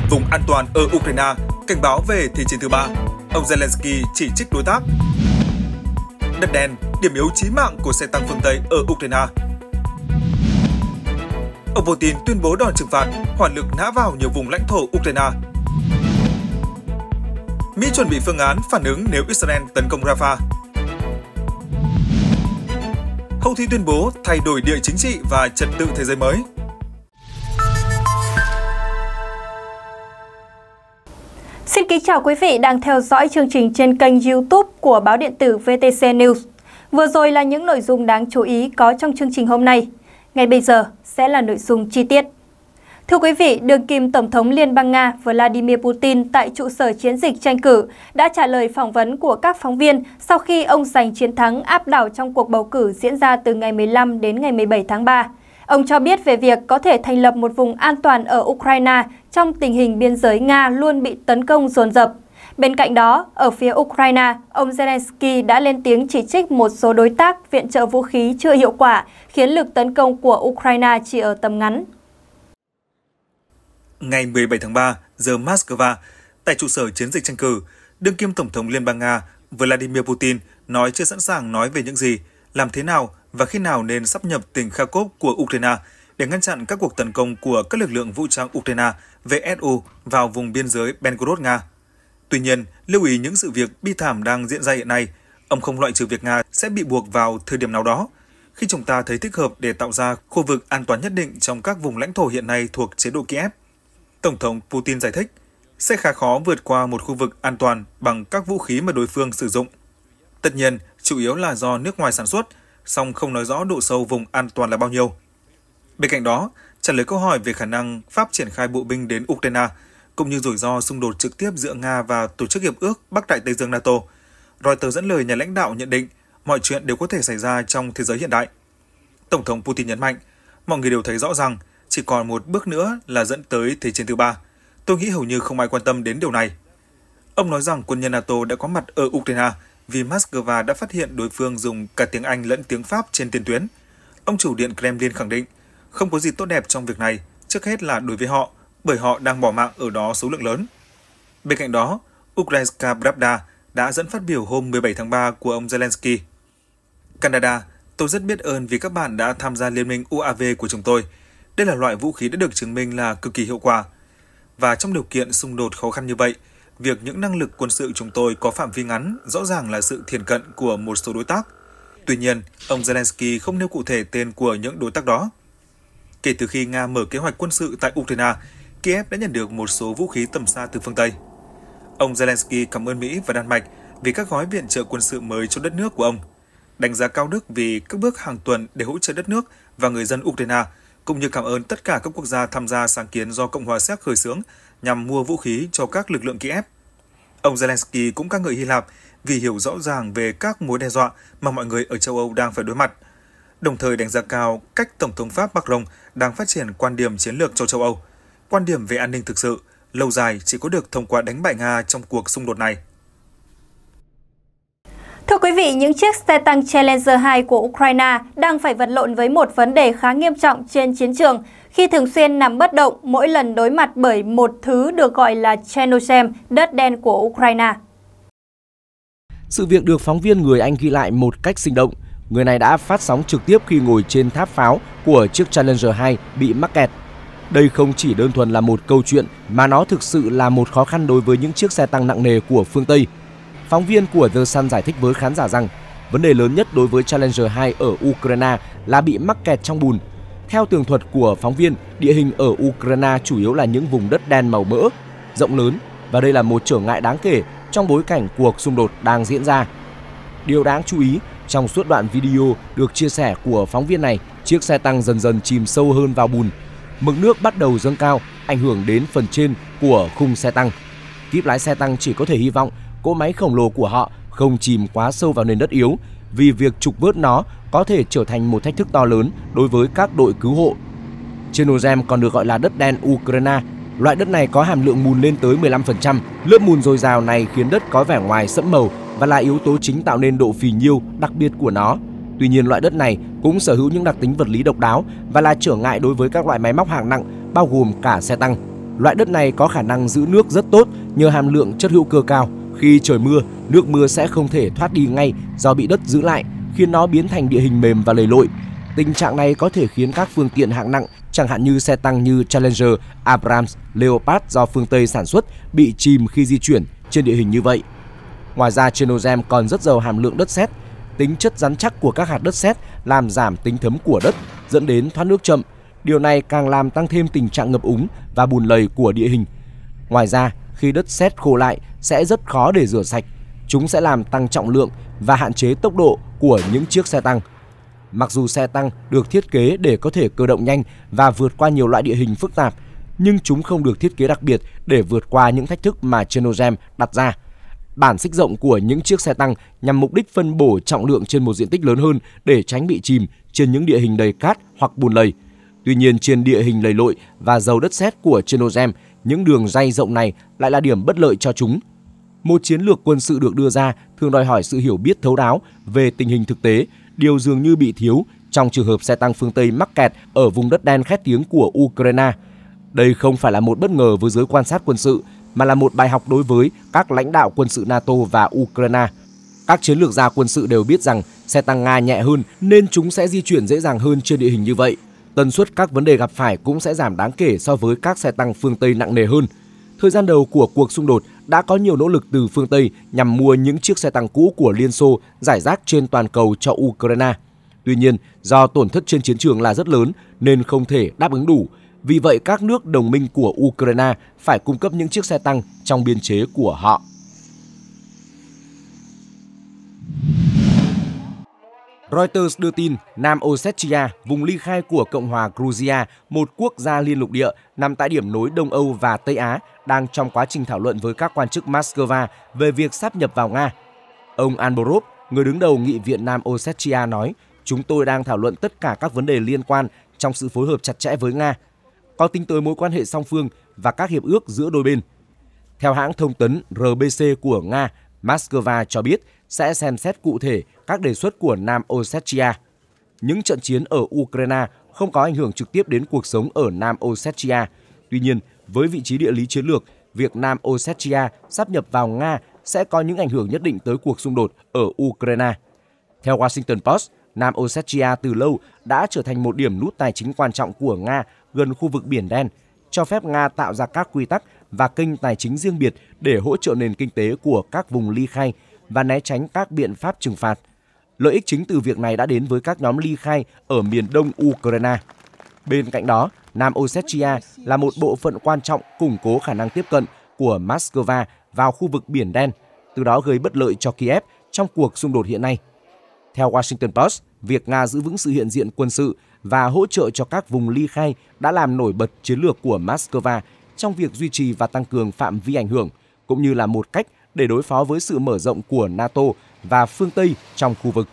lập vùng an toàn ở Ukraine, cảnh báo về thế chiến thứ ba. Ông Zelensky chỉ trích đối tác. Đất đen, điểm yếu chí mạng của xe tăng phương Tây ở Ukraine. Ông Putin tuyên bố đòn trừng phạt, hỏa lực nã vào nhiều vùng lãnh thổ Ukraine. Mỹ chuẩn bị phương án phản ứng nếu Israel tấn công Rafah. Houthi tuyên bố thay đổi địa chính trị và trật tự thế giới mới. Xin kính chào quý vị đang theo dõi chương trình trên kênh YouTube của báo điện tử VTC News. Vừa rồi là những nội dung đáng chú ý có trong chương trình hôm nay. Ngay bây giờ sẽ là nội dung chi tiết. Thưa quý vị, đường kim Tổng thống Liên bang Nga Vladimir Putin tại trụ sở chiến dịch tranh cử đã trả lời phỏng vấn của các phóng viên sau khi ông giành chiến thắng áp đảo trong cuộc bầu cử diễn ra từ ngày 15 đến ngày 17 tháng 3. Ông cho biết về việc có thể thành lập một vùng an toàn ở Ukraine trong tình hình biên giới Nga luôn bị tấn công dồn dập. Bên cạnh đó, ở phía Ukraine, ông Zelensky đã lên tiếng chỉ trích một số đối tác viện trợ vũ khí chưa hiệu quả, khiến lực tấn công của Ukraine chỉ ở tầm ngắn. Ngày 17 tháng 3, giờ Moscow, tại trụ sở chiến dịch tranh cử, đương kim Tổng thống Liên bang Nga Vladimir Putin nói chưa sẵn sàng nói về những gì, làm thế nào và khi nào nên sắp nhập tỉnh Kharkov của Ukraine để ngăn chặn các cuộc tấn công của các lực lượng vũ trang Ukraine VSU vào vùng biên giới Belgorod Nga. Tuy nhiên, lưu ý những sự việc bi thảm đang diễn ra hiện nay, ông không loại trừ việc Nga sẽ bị buộc vào thời điểm nào đó khi chúng ta thấy thích hợp để tạo ra khu vực an toàn nhất định trong các vùng lãnh thổ hiện nay thuộc chế độ Kiev. Tổng thống Putin giải thích, sẽ khá khó vượt qua một khu vực an toàn bằng các vũ khí mà đối phương sử dụng. Tất nhiên, chủ yếu là do nước ngoài sản xuất – song không nói rõ độ sâu vùng an toàn là bao nhiêu. Bên cạnh đó, trả lời câu hỏi về khả năng Pháp triển khai bộ binh đến Ukraine, cũng như rủi ro xung đột trực tiếp giữa Nga và Tổ chức Hiệp ước Bắc Đại Tây Dương NATO, Reuters dẫn lời nhà lãnh đạo nhận định mọi chuyện đều có thể xảy ra trong thế giới hiện đại. Tổng thống Putin nhấn mạnh, mọi người đều thấy rõ rằng chỉ còn một bước nữa là dẫn tới Thế chiến thứ ba. Tôi nghĩ hầu như không ai quan tâm đến điều này. Ông nói rằng quân nhân NATO đã có mặt ở Ukraine – vì Moscow đã phát hiện đối phương dùng cả tiếng Anh lẫn tiếng Pháp trên tiền tuyến. Ông chủ điện Kremlin khẳng định, không có gì tốt đẹp trong việc này, trước hết là đối với họ, bởi họ đang bỏ mạng ở đó số lượng lớn. Bên cạnh đó, Ukraine Pravda đã dẫn phát biểu hôm 17 tháng 3 của ông Zelensky. Canada, tôi rất biết ơn vì các bạn đã tham gia liên minh UAV của chúng tôi. Đây là loại vũ khí đã được chứng minh là cực kỳ hiệu quả. Và trong điều kiện xung đột khó khăn như vậy – việc những năng lực quân sự chúng tôi có phạm vi ngắn rõ ràng là sự thiền cận của một số đối tác. Tuy nhiên, ông Zelensky không nêu cụ thể tên của những đối tác đó. Kể từ khi Nga mở kế hoạch quân sự tại Ukraine, Kiev đã nhận được một số vũ khí tầm xa từ phương Tây. Ông Zelensky cảm ơn Mỹ và Đan Mạch vì các gói viện trợ quân sự mới cho đất nước của ông, đánh giá cao Đức vì các bước hàng tuần để hỗ trợ đất nước và người dân Ukraine, cũng như cảm ơn tất cả các quốc gia tham gia sáng kiến do Cộng hòa Séc khởi xướng nhằm mua vũ khí cho các lực lượng Kiev. Ông Zelensky cũng ca ngợi Hy Lạp vì hiểu rõ ràng về các mối đe dọa mà mọi người ở châu Âu đang phải đối mặt, đồng thời đánh giá cao cách Tổng thống Pháp Macron đang phát triển quan điểm chiến lược cho châu Âu. Quan điểm về an ninh thực sự, lâu dài chỉ có được thông qua đánh bại Nga trong cuộc xung đột này – Thưa quý vị, những chiếc xe tăng Challenger 2 của Ukraine đang phải vật lộn với một vấn đề khá nghiêm trọng trên chiến trường khi thường xuyên nằm bất động mỗi lần đối mặt bởi một thứ được gọi là chernozem, đất đen của Ukraine. Sự việc được phóng viên người Anh ghi lại một cách sinh động. Người này đã phát sóng trực tiếp khi ngồi trên tháp pháo của chiếc Challenger 2 bị mắc kẹt. Đây không chỉ đơn thuần là một câu chuyện mà nó thực sự là một khó khăn đối với những chiếc xe tăng nặng nề của phương Tây – Phóng viên của The Sun giải thích với khán giả rằng vấn đề lớn nhất đối với Challenger 2 ở Ukraine là bị mắc kẹt trong bùn. Theo tường thuật của phóng viên, địa hình ở Ukraine chủ yếu là những vùng đất đen màu mỡ, rộng lớn và đây là một trở ngại đáng kể trong bối cảnh cuộc xung đột đang diễn ra. Điều đáng chú ý, trong suốt đoạn video được chia sẻ của phóng viên này, chiếc xe tăng dần dần chìm sâu hơn vào bùn. Mực nước bắt đầu dâng cao, ảnh hưởng đến phần trên của khung xe tăng. Kíp lái xe tăng chỉ có thể hy vọng cỗ máy khổng lồ của họ không chìm quá sâu vào nền đất yếu vì việc trục vớt nó có thể trở thành một thách thức to lớn đối với các đội cứu hộ. Chernozem còn được gọi là đất đen Ukraine. Loại đất này có hàm lượng mùn lên tới 15%. Lớp mùn dồi dào này khiến đất có vẻ ngoài sẫm màu và là yếu tố chính tạo nên độ phì nhiêu đặc biệt của nó. Tuy nhiên loại đất này cũng sở hữu những đặc tính vật lý độc đáo và là trở ngại đối với các loại máy móc hạng nặng bao gồm cả xe tăng. Loại đất này có khả năng giữ nước rất tốt nhờ hàm lượng chất hữu cơ cao. Khi trời mưa, nước mưa sẽ không thể thoát đi ngay do bị đất giữ lại, khiến nó biến thành địa hình mềm và lầy lội. Tình trạng này có thể khiến các phương tiện hạng nặng, chẳng hạn như xe tăng như Challenger, Abrams, Leopard do phương Tây sản xuất bị chìm khi di chuyển trên địa hình như vậy. Ngoài ra, Chernozem còn rất giàu hàm lượng đất sét. Tính chất rắn chắc của các hạt đất sét làm giảm tính thấm của đất, dẫn đến thoát nước chậm. Điều này càng làm tăng thêm tình trạng ngập úng và bùn lầy của địa hình. Ngoài ra, khi đất sét khô lại sẽ rất khó để rửa sạch. Chúng sẽ làm tăng trọng lượng và hạn chế tốc độ của những chiếc xe tăng. Mặc dù xe tăng được thiết kế để có thể cơ động nhanh và vượt qua nhiều loại địa hình phức tạp, nhưng chúng không được thiết kế đặc biệt để vượt qua những thách thức mà Chernobyl đặt ra. Bản xích rộng của những chiếc xe tăng nhằm mục đích phân bổ trọng lượng trên một diện tích lớn hơn để tránh bị chìm trên những địa hình đầy cát hoặc bùn lầy. Tuy nhiên, trên địa hình lầy lội và dầu đất sét của Chernobyl, những đường dây rộng này lại là điểm bất lợi cho chúng. Một chiến lược quân sự được đưa ra thường đòi hỏi sự hiểu biết thấu đáo về tình hình thực tế, điều dường như bị thiếu trong trường hợp xe tăng phương Tây mắc kẹt ở vùng đất đen khét tiếng của Ukraine. Đây không phải là một bất ngờ với giới quan sát quân sự, mà là một bài học đối với các lãnh đạo quân sự NATO và Ukraine. Các chiến lược gia quân sự đều biết rằng xe tăng Nga nhẹ hơn nên chúng sẽ di chuyển dễ dàng hơn trên địa hình như vậy tần suất các vấn đề gặp phải cũng sẽ giảm đáng kể so với các xe tăng phương Tây nặng nề hơn. Thời gian đầu của cuộc xung đột đã có nhiều nỗ lực từ phương Tây nhằm mua những chiếc xe tăng cũ của Liên Xô giải rác trên toàn cầu cho Ukraine. Tuy nhiên, do tổn thất trên chiến trường là rất lớn nên không thể đáp ứng đủ. Vì vậy, các nước đồng minh của Ukraine phải cung cấp những chiếc xe tăng trong biên chế của họ. Reuters đưa tin Nam Ossetia, vùng ly khai của Cộng hòa Georgia, một quốc gia liên lục địa nằm tại điểm nối Đông Âu và Tây Á, đang trong quá trình thảo luận với các quan chức Moscow về việc sắp nhập vào Nga. Ông Anborov, người đứng đầu Nghị viện Nam Ossetia nói, chúng tôi đang thảo luận tất cả các vấn đề liên quan trong sự phối hợp chặt chẽ với Nga, có tính tới mối quan hệ song phương và các hiệp ước giữa đôi bên. Theo hãng thông tấn RBC của Nga, Moscow cho biết sẽ xem xét cụ thể các đề xuất của Nam Ossetia. Những trận chiến ở Ukraine không có ảnh hưởng trực tiếp đến cuộc sống ở Nam Ossetia. Tuy nhiên, với vị trí địa lý chiến lược, việc Nam Ossetia sắp nhập vào Nga sẽ có những ảnh hưởng nhất định tới cuộc xung đột ở Ukraine. Theo Washington Post, Nam Ossetia từ lâu đã trở thành một điểm nút tài chính quan trọng của Nga gần khu vực Biển Đen, cho phép Nga tạo ra các quy tắc và kênh tài chính riêng biệt để hỗ trợ nền kinh tế của các vùng ly khai – và né tránh các biện pháp trừng phạt. Lợi ích chính từ việc này đã đến với các nhóm ly khai ở miền đông Ukraine. Bên cạnh đó, Nam Ossetia là một bộ phận quan trọng củng cố khả năng tiếp cận của Moscow vào khu vực Biển Đen, từ đó gây bất lợi cho Kiev trong cuộc xung đột hiện nay. Theo Washington Post, việc Nga giữ vững sự hiện diện quân sự và hỗ trợ cho các vùng ly khai đã làm nổi bật chiến lược của Moscow trong việc duy trì và tăng cường phạm vi ảnh hưởng, cũng như là một cách để đối phó với sự mở rộng của NATO và phương Tây trong khu vực.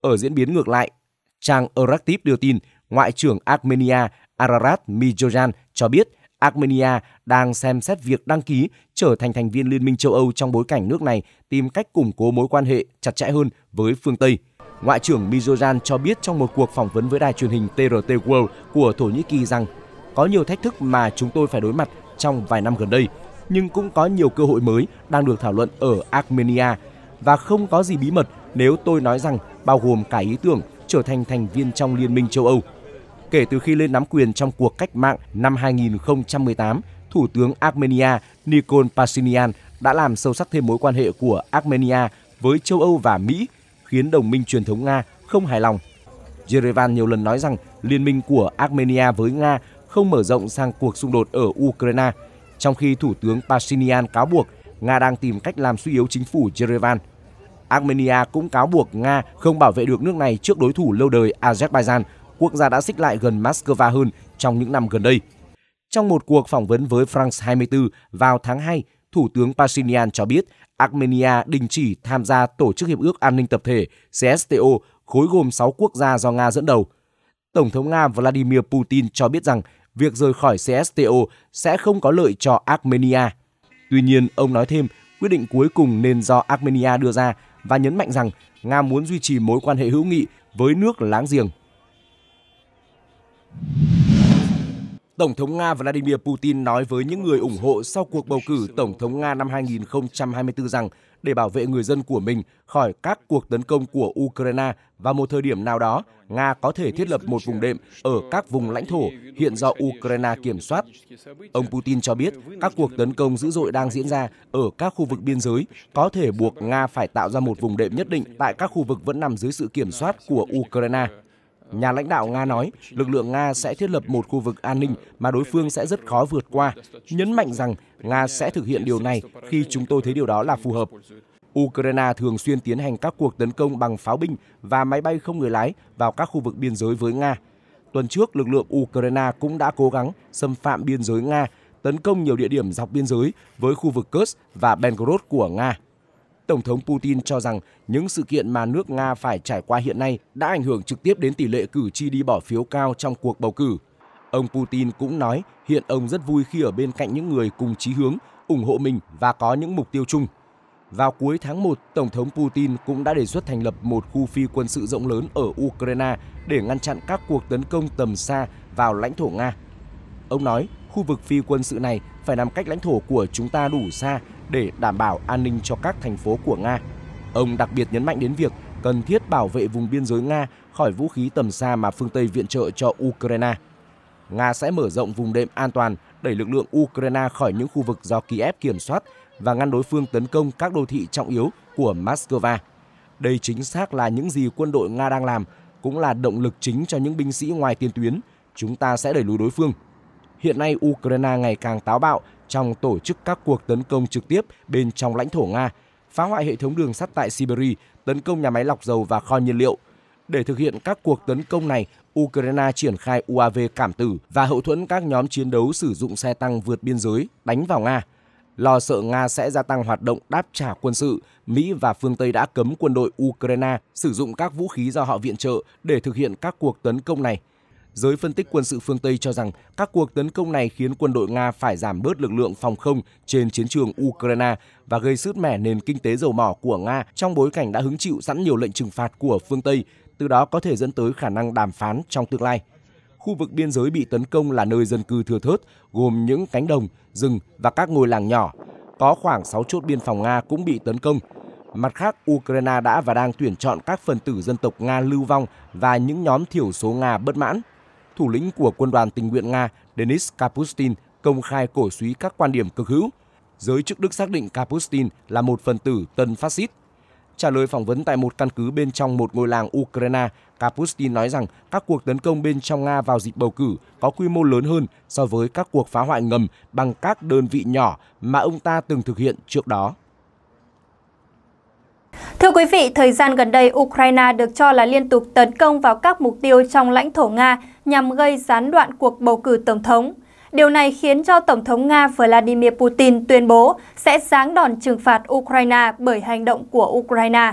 Ở diễn biến ngược lại, trang Euractiv đưa tin Ngoại trưởng Armenia Ararat Mijoyan cho biết Armenia đang xem xét việc đăng ký trở thành thành viên Liên minh châu Âu trong bối cảnh nước này tìm cách củng cố mối quan hệ chặt chẽ hơn với phương Tây. Ngoại trưởng Mizoyan cho biết trong một cuộc phỏng vấn với đài truyền hình TRT World của Thổ Nhĩ Kỳ rằng có nhiều thách thức mà chúng tôi phải đối mặt trong vài năm gần đây, nhưng cũng có nhiều cơ hội mới đang được thảo luận ở Armenia và không có gì bí mật nếu tôi nói rằng bao gồm cả ý tưởng trở thành thành viên trong Liên minh châu Âu. Kể từ khi lên nắm quyền trong cuộc cách mạng năm 2018, Thủ tướng Armenia Nikol Pashinyan đã làm sâu sắc thêm mối quan hệ của Armenia với châu Âu và Mỹ, khiến đồng minh truyền thống Nga không hài lòng. Yerevan nhiều lần nói rằng liên minh của Armenia với Nga không mở rộng sang cuộc xung đột ở Ukraine – trong khi Thủ tướng Pashinyan cáo buộc Nga đang tìm cách làm suy yếu chính phủ Yerevan. Armenia cũng cáo buộc Nga không bảo vệ được nước này trước đối thủ lâu đời Azerbaijan, quốc gia đã xích lại gần Moscow hơn trong những năm gần đây. Trong một cuộc phỏng vấn với France 24 vào tháng 2, Thủ tướng Pashinyan cho biết Armenia đình chỉ tham gia Tổ chức Hiệp ước An ninh Tập thể CSTO, khối gồm 6 quốc gia do Nga dẫn đầu. Tổng thống Nga Vladimir Putin cho biết rằng việc rời khỏi CSTO sẽ không có lợi cho Armenia. Tuy nhiên, ông nói thêm, quyết định cuối cùng nên do Armenia đưa ra và nhấn mạnh rằng Nga muốn duy trì mối quan hệ hữu nghị với nước láng giềng. Tổng thống Nga Vladimir Putin nói với những người ủng hộ sau cuộc bầu cử Tổng thống Nga năm 2024 rằng để bảo vệ người dân của mình khỏi các cuộc tấn công của Ukraine và một thời điểm nào đó, Nga có thể thiết lập một vùng đệm ở các vùng lãnh thổ hiện do Ukraine kiểm soát. Ông Putin cho biết các cuộc tấn công dữ dội đang diễn ra ở các khu vực biên giới có thể buộc Nga phải tạo ra một vùng đệm nhất định tại các khu vực vẫn nằm dưới sự kiểm soát của Ukraine. Nhà lãnh đạo Nga nói, lực lượng Nga sẽ thiết lập một khu vực an ninh mà đối phương sẽ rất khó vượt qua, nhấn mạnh rằng Nga sẽ thực hiện điều này khi chúng tôi thấy điều đó là phù hợp. Ukraine thường xuyên tiến hành các cuộc tấn công bằng pháo binh và máy bay không người lái vào các khu vực biên giới với Nga. Tuần trước, lực lượng Ukraine cũng đã cố gắng xâm phạm biên giới Nga, tấn công nhiều địa điểm dọc biên giới với khu vực Kursk và Belgorod của Nga. Tổng thống Putin cho rằng những sự kiện mà nước Nga phải trải qua hiện nay đã ảnh hưởng trực tiếp đến tỷ lệ cử tri đi bỏ phiếu cao trong cuộc bầu cử. Ông Putin cũng nói hiện ông rất vui khi ở bên cạnh những người cùng chí hướng, ủng hộ mình và có những mục tiêu chung. Vào cuối tháng 1, Tổng thống Putin cũng đã đề xuất thành lập một khu phi quân sự rộng lớn ở Ukraine để ngăn chặn các cuộc tấn công tầm xa vào lãnh thổ Nga. Ông nói, khu vực phi quân sự này phải nằm cách lãnh thổ của chúng ta đủ xa để đảm bảo an ninh cho các thành phố của Nga. Ông đặc biệt nhấn mạnh đến việc cần thiết bảo vệ vùng biên giới Nga khỏi vũ khí tầm xa mà phương Tây viện trợ cho Ukraine. Nga sẽ mở rộng vùng đệm an toàn, đẩy lực lượng Ukraine khỏi những khu vực do Kiev kiểm soát và ngăn đối phương tấn công các đô thị trọng yếu của Moscow. Đây chính xác là những gì quân đội Nga đang làm, cũng là động lực chính cho những binh sĩ ngoài tiền tuyến. Chúng ta sẽ đẩy lùi đối phương hiện nay Ukraine ngày càng táo bạo trong tổ chức các cuộc tấn công trực tiếp bên trong lãnh thổ Nga, phá hoại hệ thống đường sắt tại Siberia, tấn công nhà máy lọc dầu và kho nhiên liệu. Để thực hiện các cuộc tấn công này, Ukraine triển khai UAV cảm tử và hậu thuẫn các nhóm chiến đấu sử dụng xe tăng vượt biên giới đánh vào Nga. Lo sợ Nga sẽ gia tăng hoạt động đáp trả quân sự, Mỹ và phương Tây đã cấm quân đội Ukraine sử dụng các vũ khí do họ viện trợ để thực hiện các cuộc tấn công này. Giới phân tích quân sự phương Tây cho rằng các cuộc tấn công này khiến quân đội Nga phải giảm bớt lực lượng phòng không trên chiến trường Ukraine và gây sứt mẻ nền kinh tế dầu mỏ của Nga trong bối cảnh đã hứng chịu sẵn nhiều lệnh trừng phạt của phương Tây, từ đó có thể dẫn tới khả năng đàm phán trong tương lai. Khu vực biên giới bị tấn công là nơi dân cư thưa thớt, gồm những cánh đồng, rừng và các ngôi làng nhỏ. Có khoảng 6 chốt biên phòng Nga cũng bị tấn công. Mặt khác, Ukraine đã và đang tuyển chọn các phần tử dân tộc Nga lưu vong và những nhóm thiểu số Nga bất mãn thủ lĩnh của quân đoàn tình nguyện Nga Denis Kapustin công khai cổ suý các quan điểm cực hữu. Giới chức Đức xác định Kapustin là một phần tử tân phát xít. Trả lời phỏng vấn tại một căn cứ bên trong một ngôi làng Ukraine, Kapustin nói rằng các cuộc tấn công bên trong Nga vào dịp bầu cử có quy mô lớn hơn so với các cuộc phá hoại ngầm bằng các đơn vị nhỏ mà ông ta từng thực hiện trước đó. Thưa quý vị, thời gian gần đây, Ukraine được cho là liên tục tấn công vào các mục tiêu trong lãnh thổ Nga nhằm gây gián đoạn cuộc bầu cử tổng thống. Điều này khiến cho Tổng thống Nga Vladimir Putin tuyên bố sẽ giáng đòn trừng phạt Ukraine bởi hành động của Ukraine.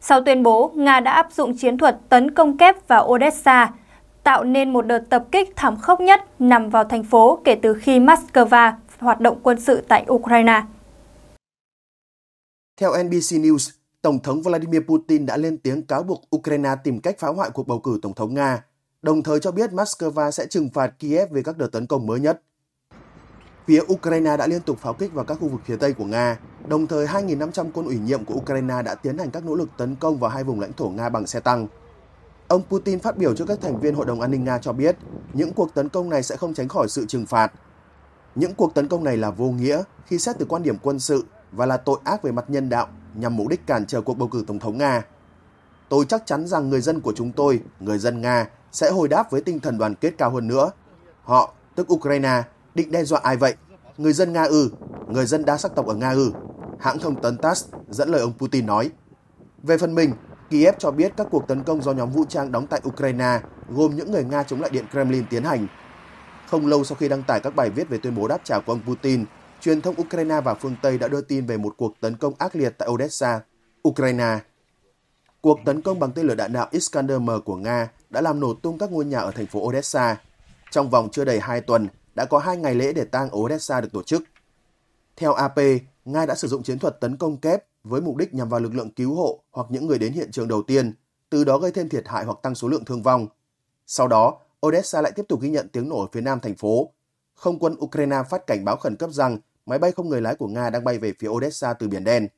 Sau tuyên bố, Nga đã áp dụng chiến thuật tấn công kép vào Odessa, tạo nên một đợt tập kích thảm khốc nhất nằm vào thành phố kể từ khi Moscow hoạt động quân sự tại Ukraine. Theo NBC News, Tổng thống Vladimir Putin đã lên tiếng cáo buộc Ukraine tìm cách phá hoại cuộc bầu cử Tổng thống Nga, đồng thời cho biết Moscow sẽ trừng phạt Kiev về các đợt tấn công mới nhất. Phía Ukraine đã liên tục pháo kích vào các khu vực phía Tây của Nga, đồng thời 2.500 quân ủy nhiệm của Ukraine đã tiến hành các nỗ lực tấn công vào hai vùng lãnh thổ Nga bằng xe tăng. Ông Putin phát biểu trước các thành viên Hội đồng An ninh Nga cho biết, những cuộc tấn công này sẽ không tránh khỏi sự trừng phạt. Những cuộc tấn công này là vô nghĩa khi xét từ quan điểm quân sự và là tội ác về mặt nhân đạo nhằm mục đích cản trở cuộc bầu cử Tổng thống Nga. Tôi chắc chắn rằng người dân của chúng tôi, người dân Nga, sẽ hồi đáp với tinh thần đoàn kết cao hơn nữa. Họ, tức Ukraine, định đe dọa ai vậy? Người dân Nga ư? Người dân đa sắc tộc ở Nga ư? Hãng thông tấn TASS dẫn lời ông Putin nói. Về phần mình, Kiev cho biết các cuộc tấn công do nhóm vũ trang đóng tại Ukraine gồm những người Nga chống lại Điện Kremlin tiến hành. Không lâu sau khi đăng tải các bài viết về tuyên bố đáp trả của ông Putin truyền thông Ukraine và phương Tây đã đưa tin về một cuộc tấn công ác liệt tại Odessa, Ukraine. Cuộc tấn công bằng tên lửa đạn đạo Iskander-M của Nga đã làm nổ tung các ngôi nhà ở thành phố Odessa. Trong vòng chưa đầy 2 tuần, đã có hai ngày lễ để tang Odessa được tổ chức. Theo AP, Nga đã sử dụng chiến thuật tấn công kép với mục đích nhằm vào lực lượng cứu hộ hoặc những người đến hiện trường đầu tiên, từ đó gây thêm thiệt hại hoặc tăng số lượng thương vong. Sau đó, Odessa lại tiếp tục ghi nhận tiếng nổ ở phía nam thành phố. Không quân Ukraine phát cảnh báo khẩn cấp rằng máy bay không người lái của Nga đang bay về phía Odessa từ Biển Đen.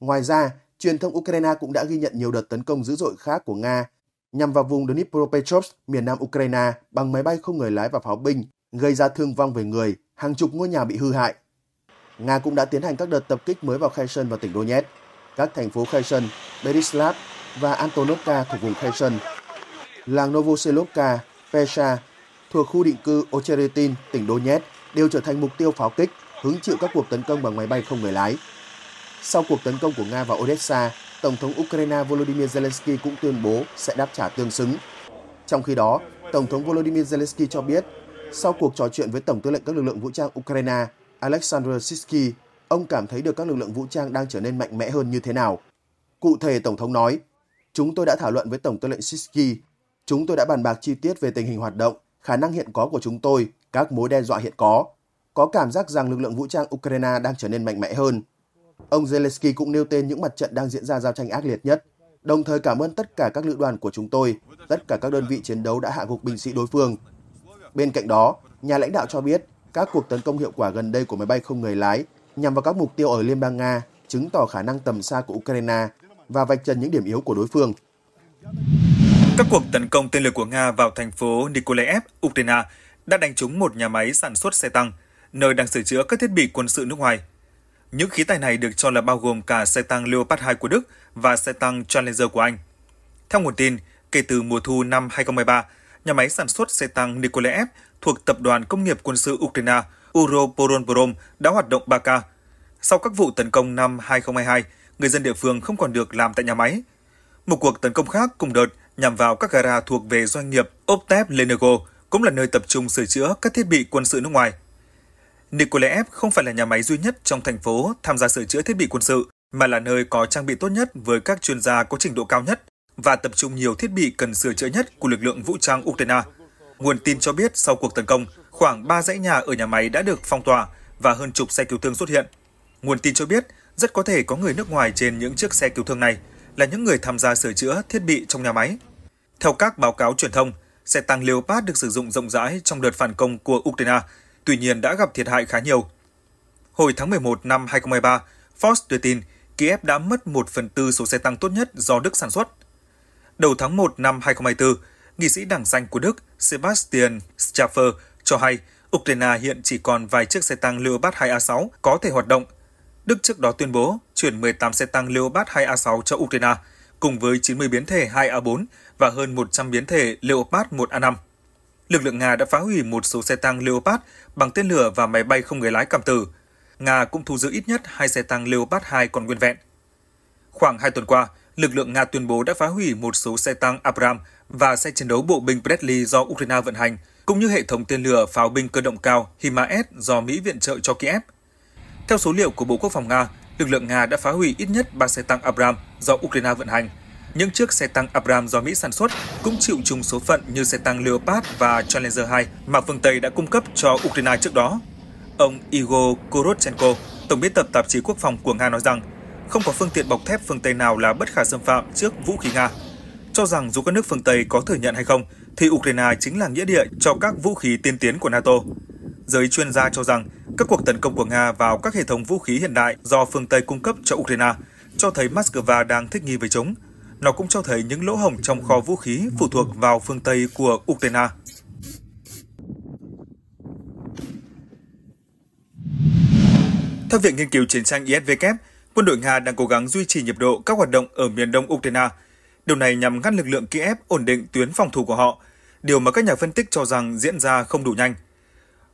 Ngoài ra, truyền thông Ukraine cũng đã ghi nhận nhiều đợt tấn công dữ dội khác của Nga nhằm vào vùng Dnipropetrovsk, miền nam Ukraine bằng máy bay không người lái và pháo binh, gây ra thương vong về người, hàng chục ngôi nhà bị hư hại. Nga cũng đã tiến hành các đợt tập kích mới vào Kherson và tỉnh Donetsk. Các thành phố Kherson, Berislav và Antonovka thuộc vùng Kherson, làng Novoselovka, Pesha thuộc khu định cư Ocheretin, tỉnh Donetsk đều trở thành mục tiêu pháo kích hứng chịu các cuộc tấn công bằng máy bay không người lái. Sau cuộc tấn công của Nga vào Odessa, Tổng thống Ukraine Volodymyr Zelensky cũng tuyên bố sẽ đáp trả tương xứng. Trong khi đó, Tổng thống Volodymyr Zelensky cho biết, sau cuộc trò chuyện với Tổng tư lệnh các lực lượng vũ trang Ukraine Alexander Sisky, ông cảm thấy được các lực lượng vũ trang đang trở nên mạnh mẽ hơn như thế nào. Cụ thể, Tổng thống nói, Chúng tôi đã thảo luận với Tổng tư lệnh Sisky. Chúng tôi đã bàn bạc chi tiết về tình hình hoạt động, khả năng hiện có của chúng tôi, các mối đe dọa hiện có, có cảm giác rằng lực lượng vũ trang Ukraine đang trở nên mạnh mẽ hơn. Ông Zelensky cũng nêu tên những mặt trận đang diễn ra giao tranh ác liệt nhất, đồng thời cảm ơn tất cả các lữ đoàn của chúng tôi, tất cả các đơn vị chiến đấu đã hạ gục binh sĩ đối phương. Bên cạnh đó, nhà lãnh đạo cho biết các cuộc tấn công hiệu quả gần đây của máy bay không người lái nhằm vào các mục tiêu ở Liên bang Nga chứng tỏ khả năng tầm xa của Ukraine và vạch trần những điểm yếu của đối phương. Các cuộc tấn công tên lửa của Nga vào thành phố Nikolaev, Ukraine đã đánh trúng một nhà máy sản xuất xe tăng – nơi đang sửa chữa các thiết bị quân sự nước ngoài. Những khí tài này được cho là bao gồm cả xe tăng Leopard 2 của Đức và xe tăng Challenger của Anh. Theo nguồn tin, kể từ mùa thu năm 2013, nhà máy sản xuất xe tăng Nikolaev thuộc Tập đoàn Công nghiệp Quân sự Ukraine Uroporonborom đã hoạt động 3 ca. Sau các vụ tấn công năm 2022, người dân địa phương không còn được làm tại nhà máy. Một cuộc tấn công khác cùng đợt nhằm vào các gara thuộc về doanh nghiệp Optep Lenego, cũng là nơi tập trung sửa chữa các thiết bị quân sự nước ngoài – Nikolaev không phải là nhà máy duy nhất trong thành phố tham gia sửa chữa thiết bị quân sự, mà là nơi có trang bị tốt nhất với các chuyên gia có trình độ cao nhất và tập trung nhiều thiết bị cần sửa chữa nhất của lực lượng vũ trang Ukraine. Nguồn tin cho biết sau cuộc tấn công, khoảng 3 dãy nhà ở nhà máy đã được phong tỏa và hơn chục xe cứu thương xuất hiện. Nguồn tin cho biết rất có thể có người nước ngoài trên những chiếc xe cứu thương này là những người tham gia sửa chữa thiết bị trong nhà máy. Theo các báo cáo truyền thông, xe tăng Leopard được sử dụng rộng rãi trong đợt phản công của Ukraine tuy nhiên đã gặp thiệt hại khá nhiều. Hồi tháng 11 năm 2023, Fox đưa tin Kiev đã mất 1 phần tư số xe tăng tốt nhất do Đức sản xuất. Đầu tháng 1 năm 2024, nghị sĩ đảng danh của Đức Sebastian Schaffer cho hay Ukraine hiện chỉ còn vài chiếc xe tăng Leopard 2A6 có thể hoạt động. Đức trước đó tuyên bố chuyển 18 xe tăng Leopard 2A6 cho Ukraine, cùng với 90 biến thể 2A4 và hơn 100 biến thể Leopard 1A5 lực lượng Nga đã phá hủy một số xe tăng Leopard bằng tên lửa và máy bay không người lái cảm tử. Nga cũng thu giữ ít nhất hai xe tăng Leopard 2 còn nguyên vẹn. Khoảng hai tuần qua, lực lượng Nga tuyên bố đã phá hủy một số xe tăng Abram và xe chiến đấu bộ binh Bradley do Ukraine vận hành, cũng như hệ thống tên lửa pháo binh cơ động cao HIMARS do Mỹ viện trợ cho Kiev. Theo số liệu của Bộ Quốc phòng Nga, lực lượng Nga đã phá hủy ít nhất 3 xe tăng Abram do Ukraine vận hành – những chiếc xe tăng Abrams do Mỹ sản xuất cũng chịu chung số phận như xe tăng Leopard và Challenger 2 mà phương Tây đã cung cấp cho Ukraine trước đó. Ông Igor Korotchenko, tổng biên tập tạp chí quốc phòng của Nga nói rằng, không có phương tiện bọc thép phương Tây nào là bất khả xâm phạm trước vũ khí Nga. Cho rằng dù các nước phương Tây có thừa nhận hay không, thì Ukraine chính là nghĩa địa cho các vũ khí tiên tiến của NATO. Giới chuyên gia cho rằng các cuộc tấn công của Nga vào các hệ thống vũ khí hiện đại do phương Tây cung cấp cho Ukraine cho thấy Moscow đang thích nghi với chúng – nó cũng cho thấy những lỗ hổng trong kho vũ khí phụ thuộc vào phương Tây của Ukraine. Theo Viện Nghiên cứu Chiến tranh ISW, quân đội Nga đang cố gắng duy trì nhịp độ các hoạt động ở miền đông Ukraine. Điều này nhằm ngăn lực lượng Kiev ổn định tuyến phòng thủ của họ, điều mà các nhà phân tích cho rằng diễn ra không đủ nhanh.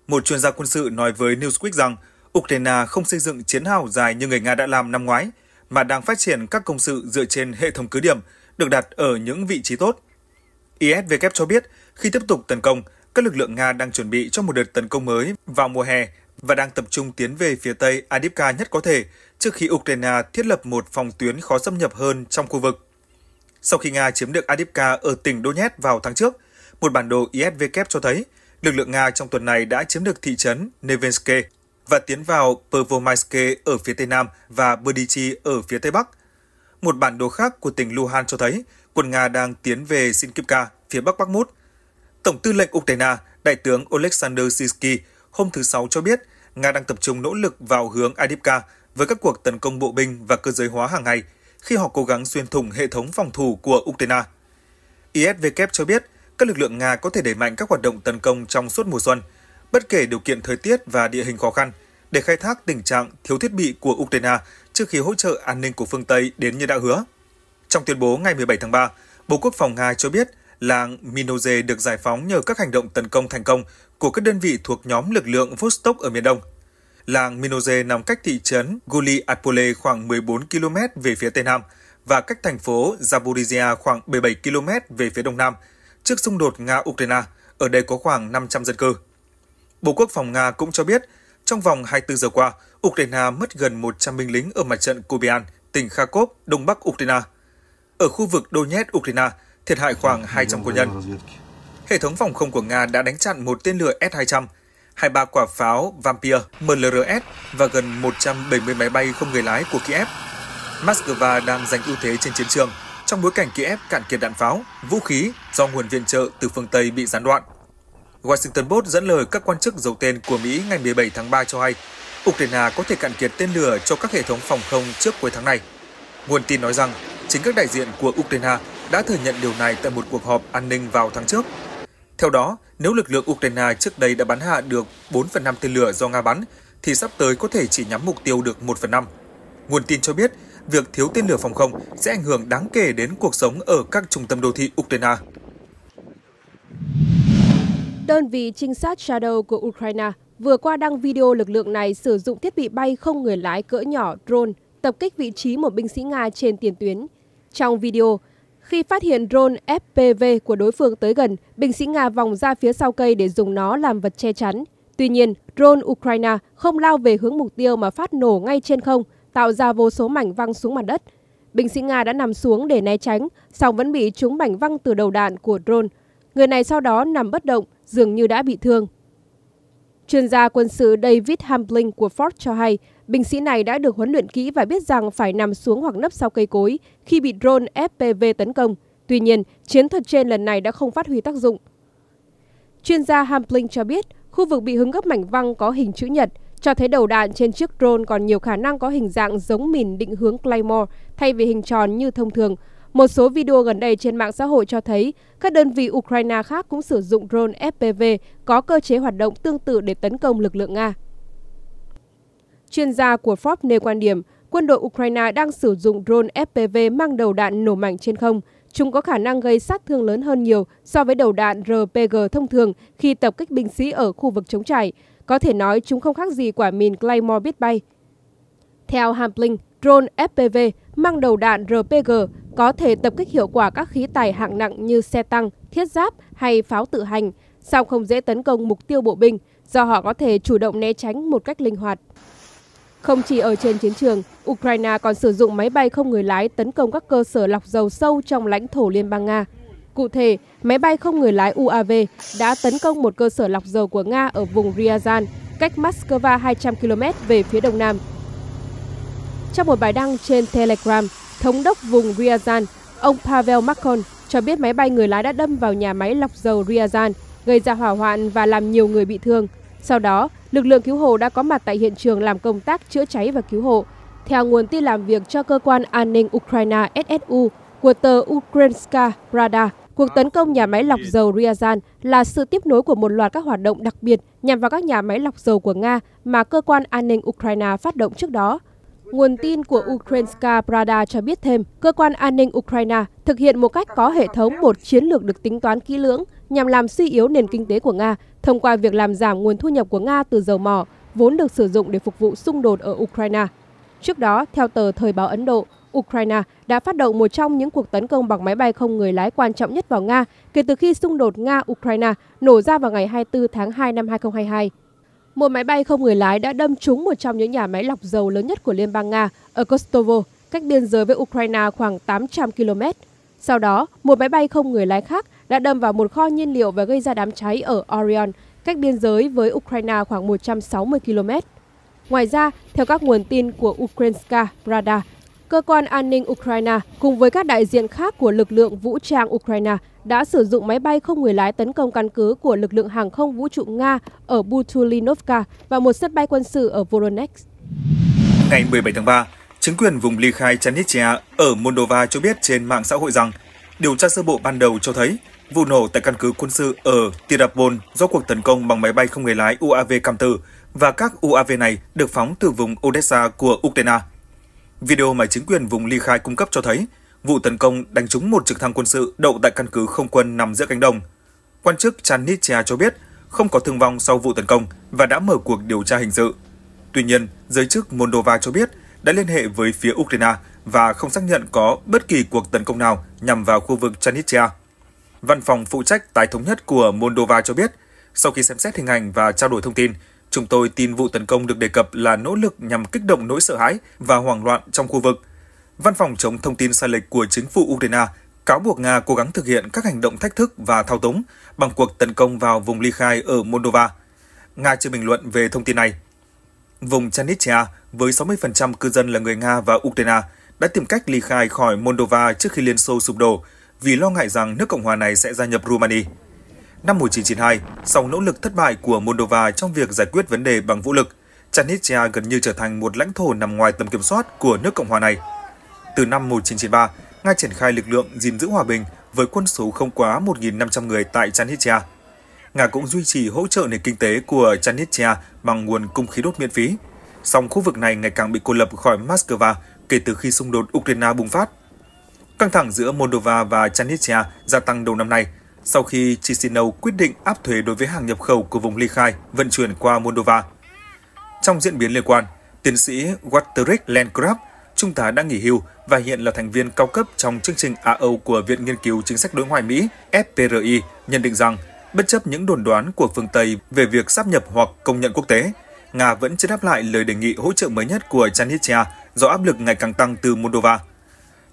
Một chuyên gia quân sự nói với Newsweek rằng Ukraine không xây dựng chiến hào dài như người Nga đã làm năm ngoái – mà đang phát triển các công sự dựa trên hệ thống cứ điểm được đặt ở những vị trí tốt. ISW cho biết, khi tiếp tục tấn công, các lực lượng Nga đang chuẩn bị cho một đợt tấn công mới vào mùa hè và đang tập trung tiến về phía tây Adipka nhất có thể trước khi Ukraine thiết lập một phòng tuyến khó xâm nhập hơn trong khu vực. Sau khi Nga chiếm được Adipka ở tỉnh Donetsk vào tháng trước, một bản đồ ISW cho thấy lực lượng Nga trong tuần này đã chiếm được thị trấn Nevenske và tiến vào Pervomaiske ở phía tây nam và Berdichi ở phía tây bắc. Một bản đồ khác của tỉnh Luhan cho thấy quân Nga đang tiến về Sinkivka, phía bắc Bakhmut. Tổng tư lệnh Ukraine, Đại tướng Oleksandr Sisky hôm thứ Sáu cho biết Nga đang tập trung nỗ lực vào hướng Adipka với các cuộc tấn công bộ binh và cơ giới hóa hàng ngày khi họ cố gắng xuyên thủng hệ thống phòng thủ của Ukraine. ISW cho biết các lực lượng Nga có thể đẩy mạnh các hoạt động tấn công trong suốt mùa xuân – bất kể điều kiện thời tiết và địa hình khó khăn, để khai thác tình trạng thiếu thiết bị của Ukraine trước khi hỗ trợ an ninh của phương Tây đến như đã hứa. Trong tuyên bố ngày 17 tháng 3, Bộ Quốc phòng Nga cho biết làng Minoze được giải phóng nhờ các hành động tấn công thành công của các đơn vị thuộc nhóm lực lượng Vostok ở miền Đông. Làng Minoze nằm cách thị trấn Guli khoảng 14 km về phía Tây Nam và cách thành phố Zaporizhia khoảng 17 km về phía Đông Nam, trước xung đột Nga-Ukraine, ở đây có khoảng 500 dân cư. Bộ Quốc phòng Nga cũng cho biết, trong vòng 24 giờ qua, Ukraine mất gần 100 binh lính ở mặt trận Kubian, tỉnh Kharkov, đông bắc Ukraine. Ở khu vực Donetsk, Ukraine, thiệt hại khoảng 200 quân nhân. Hệ thống phòng không của Nga đã đánh chặn một tên lửa S-200, 23 quả pháo Vampir, MLRS và gần 170 máy bay không người lái của Kiev. Moscow đang giành ưu thế trên chiến trường trong bối cảnh Kiev cạn kiệt đạn pháo, vũ khí do nguồn viện trợ từ phương Tây bị gián đoạn. Washington Post dẫn lời các quan chức giấu tên của Mỹ ngày 17 tháng 3 cho hay, Ukraine có thể cạn kiệt tên lửa cho các hệ thống phòng không trước cuối tháng này. Nguồn tin nói rằng, chính các đại diện của Ukraine đã thừa nhận điều này tại một cuộc họp an ninh vào tháng trước. Theo đó, nếu lực lượng Ukraine trước đây đã bắn hạ được 4 phần 5 tên lửa do Nga bắn, thì sắp tới có thể chỉ nhắm mục tiêu được 1 phần 5. Nguồn tin cho biết, việc thiếu tên lửa phòng không sẽ ảnh hưởng đáng kể đến cuộc sống ở các trung tâm đô thị Ukraine. Đơn vị trinh sát Shadow của Ukraine vừa qua đăng video lực lượng này sử dụng thiết bị bay không người lái cỡ nhỏ drone tập kích vị trí một binh sĩ Nga trên tiền tuyến. Trong video, khi phát hiện drone FPV của đối phương tới gần, binh sĩ Nga vòng ra phía sau cây để dùng nó làm vật che chắn. Tuy nhiên, drone Ukraine không lao về hướng mục tiêu mà phát nổ ngay trên không, tạo ra vô số mảnh văng xuống mặt đất. Binh sĩ Nga đã nằm xuống để né tránh, song vẫn bị trúng mảnh văng từ đầu đạn của drone, Người này sau đó nằm bất động, dường như đã bị thương. Chuyên gia quân sự David Hambling của Ford cho hay, binh sĩ này đã được huấn luyện kỹ và biết rằng phải nằm xuống hoặc nấp sau cây cối khi bị drone FPV tấn công. Tuy nhiên, chiến thuật trên lần này đã không phát huy tác dụng. Chuyên gia Hambling cho biết, khu vực bị hứng gấp mảnh văng có hình chữ nhật, cho thấy đầu đạn trên chiếc drone còn nhiều khả năng có hình dạng giống mìn định hướng Claymore thay vì hình tròn như thông thường, một số video gần đây trên mạng xã hội cho thấy các đơn vị Ukraine khác cũng sử dụng drone FPV có cơ chế hoạt động tương tự để tấn công lực lượng Nga. Chuyên gia của Forbes nêu quan điểm, quân đội Ukraine đang sử dụng drone FPV mang đầu đạn nổ mạnh trên không. Chúng có khả năng gây sát thương lớn hơn nhiều so với đầu đạn RPG thông thường khi tập kích binh sĩ ở khu vực chống trải. Có thể nói chúng không khác gì quả mìn Claymore biết bay. Theo Hampling, drone FPV mang đầu đạn RPG có thể tập kích hiệu quả các khí tài hạng nặng như xe tăng, thiết giáp hay pháo tự hành, song không dễ tấn công mục tiêu bộ binh do họ có thể chủ động né tránh một cách linh hoạt. Không chỉ ở trên chiến trường, Ukraine còn sử dụng máy bay không người lái tấn công các cơ sở lọc dầu sâu trong lãnh thổ Liên bang Nga. Cụ thể, máy bay không người lái UAV đã tấn công một cơ sở lọc dầu của Nga ở vùng Ryazan, cách Moscow 200 km về phía đông nam. Trong một bài đăng trên Telegram, Thống đốc vùng Ryazan, ông Pavel Macron cho biết máy bay người lái đã đâm vào nhà máy lọc dầu Ryazan, gây ra hỏa hoạn và làm nhiều người bị thương. Sau đó, lực lượng cứu hộ đã có mặt tại hiện trường làm công tác chữa cháy và cứu hộ. Theo nguồn tin làm việc cho cơ quan an ninh Ukraine SSU của tờ Ukrainska Rada, cuộc tấn công nhà máy lọc dầu Ryazan là sự tiếp nối của một loạt các hoạt động đặc biệt nhằm vào các nhà máy lọc dầu của Nga mà cơ quan an ninh Ukraine phát động trước đó. Nguồn tin của Ukrainska Prada cho biết thêm, cơ quan an ninh Ukraine thực hiện một cách có hệ thống một chiến lược được tính toán kỹ lưỡng nhằm làm suy yếu nền kinh tế của Nga thông qua việc làm giảm nguồn thu nhập của Nga từ dầu mỏ, vốn được sử dụng để phục vụ xung đột ở Ukraine. Trước đó, theo tờ Thời báo Ấn Độ, Ukraine đã phát động một trong những cuộc tấn công bằng máy bay không người lái quan trọng nhất vào Nga kể từ khi xung đột Nga-Ukraine nổ ra vào ngày 24 tháng 2 năm 2022 một máy bay không người lái đã đâm trúng một trong những nhà máy lọc dầu lớn nhất của Liên bang Nga ở Kostovo, cách biên giới với Ukraine khoảng 800 km. Sau đó, một máy bay không người lái khác đã đâm vào một kho nhiên liệu và gây ra đám cháy ở Orion, cách biên giới với Ukraine khoảng 160 km. Ngoài ra, theo các nguồn tin của Ukrainska Pravda, cơ quan an ninh Ukraine cùng với các đại diện khác của lực lượng vũ trang Ukraine đã sử dụng máy bay không người lái tấn công căn cứ của lực lượng hàng không vũ trụ Nga ở Butulinovka và một sân bay quân sự ở Voronezh. Ngày 17 tháng 3, chính quyền vùng ly khai Chernitsia ở Moldova cho biết trên mạng xã hội rằng điều tra sơ bộ ban đầu cho thấy vụ nổ tại căn cứ quân sự ở Tirapol do cuộc tấn công bằng máy bay không người lái UAV cầm tử và các UAV này được phóng từ vùng Odessa của Ukraine. Video mà chính quyền vùng ly khai cung cấp cho thấy vụ tấn công đánh trúng một trực thăng quân sự đậu tại căn cứ không quân nằm giữa cánh đồng. Quan chức Chanitia cho biết không có thương vong sau vụ tấn công và đã mở cuộc điều tra hình sự. Tuy nhiên, giới chức Moldova cho biết đã liên hệ với phía Ukraine và không xác nhận có bất kỳ cuộc tấn công nào nhằm vào khu vực Chanitia. Văn phòng phụ trách tái thống nhất của Moldova cho biết, sau khi xem xét hình ảnh và trao đổi thông tin, Chúng tôi tin vụ tấn công được đề cập là nỗ lực nhằm kích động nỗi sợ hãi và hoảng loạn trong khu vực. Văn phòng chống thông tin sai lệch của chính phủ Ukraine cáo buộc Nga cố gắng thực hiện các hành động thách thức và thao túng bằng cuộc tấn công vào vùng ly khai ở Moldova. Nga chưa bình luận về thông tin này. Vùng Chanitria, với 60% cư dân là người Nga và Ukraine, đã tìm cách ly khai khỏi Moldova trước khi Liên Xô sụp đổ vì lo ngại rằng nước Cộng hòa này sẽ gia nhập Romania. Năm 1992, sau nỗ lực thất bại của Moldova trong việc giải quyết vấn đề bằng vũ lực, Transnistria gần như trở thành một lãnh thổ nằm ngoài tầm kiểm soát của nước Cộng hòa này. Từ năm 1993, Nga triển khai lực lượng gìn giữ hòa bình với quân số không quá 1.500 người tại Transnistria. Nga cũng duy trì hỗ trợ nền kinh tế của Transnistria bằng nguồn cung khí đốt miễn phí. Song khu vực này ngày càng bị cô lập khỏi Moscow kể từ khi xung đột Ukraine bùng phát. Căng thẳng giữa Moldova và Transnistria gia tăng đầu năm nay – sau khi Chisinau quyết định áp thuế đối với hàng nhập khẩu của vùng ly khai vận chuyển qua Moldova. Trong diễn biến liên quan, tiến sĩ Waterick Landgraf, trung tá đã nghỉ hưu và hiện là thành viên cao cấp trong chương trình Á-Âu của Viện Nghiên cứu Chính sách Đối ngoại Mỹ FPRI, nhận định rằng, bất chấp những đồn đoán của phương Tây về việc sắp nhập hoặc công nhận quốc tế, Nga vẫn chưa đáp lại lời đề nghị hỗ trợ mới nhất của Chanitria do áp lực ngày càng tăng từ Moldova.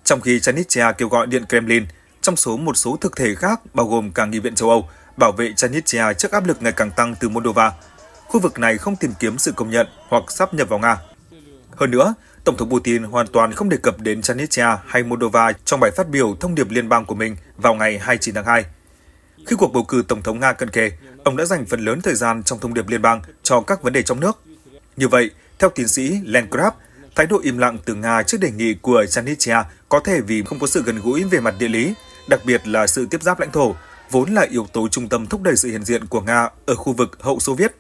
Trong khi Chanitria kêu gọi Điện Kremlin – trong số một số thực thể khác bao gồm cả Nghị viện châu Âu, bảo vệ Transnistria trước áp lực ngày càng tăng từ Moldova. Khu vực này không tìm kiếm sự công nhận hoặc sắp nhập vào Nga. Hơn nữa, Tổng thống Putin hoàn toàn không đề cập đến Transnistria hay Moldova trong bài phát biểu thông điệp liên bang của mình vào ngày 29 tháng 2. Khi cuộc bầu cử Tổng thống Nga cận kề, ông đã dành phần lớn thời gian trong thông điệp liên bang cho các vấn đề trong nước. Như vậy, theo tiến sĩ Len Krab, thái độ im lặng từ Nga trước đề nghị của Transnistria có thể vì không có sự gần gũi về mặt địa lý đặc biệt là sự tiếp giáp lãnh thổ, vốn là yếu tố trung tâm thúc đẩy sự hiện diện của Nga ở khu vực hậu Xô Viết.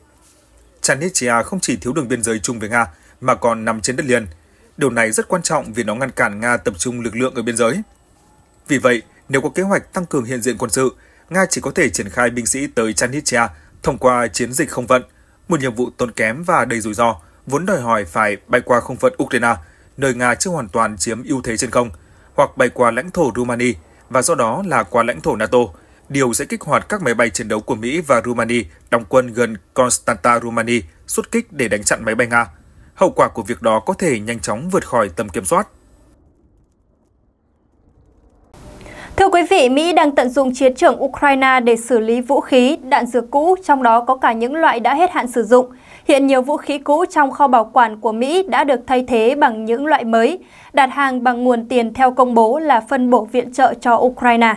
Transnistria không chỉ thiếu đường biên giới chung với Nga mà còn nằm trên đất liền. Điều này rất quan trọng vì nó ngăn cản Nga tập trung lực lượng ở biên giới. Vì vậy, nếu có kế hoạch tăng cường hiện diện quân sự, Nga chỉ có thể triển khai binh sĩ tới Transnistria thông qua chiến dịch không vận, một nhiệm vụ tốn kém và đầy rủi ro, vốn đòi hỏi phải bay qua không phận Ukraine, nơi Nga chưa hoàn toàn chiếm ưu thế trên không, hoặc bay qua lãnh thổ Rumani, và do đó là qua lãnh thổ NATO. Điều sẽ kích hoạt các máy bay chiến đấu của Mỹ và Rumani đóng quân gần Constanta, Rumani, xuất kích để đánh chặn máy bay Nga. Hậu quả của việc đó có thể nhanh chóng vượt khỏi tầm kiểm soát. Thưa quý vị, Mỹ đang tận dụng chiến trường Ukraine để xử lý vũ khí, đạn dược cũ, trong đó có cả những loại đã hết hạn sử dụng. Hiện nhiều vũ khí cũ trong kho bảo quản của Mỹ đã được thay thế bằng những loại mới, đặt hàng bằng nguồn tiền theo công bố là phân bổ viện trợ cho Ukraine.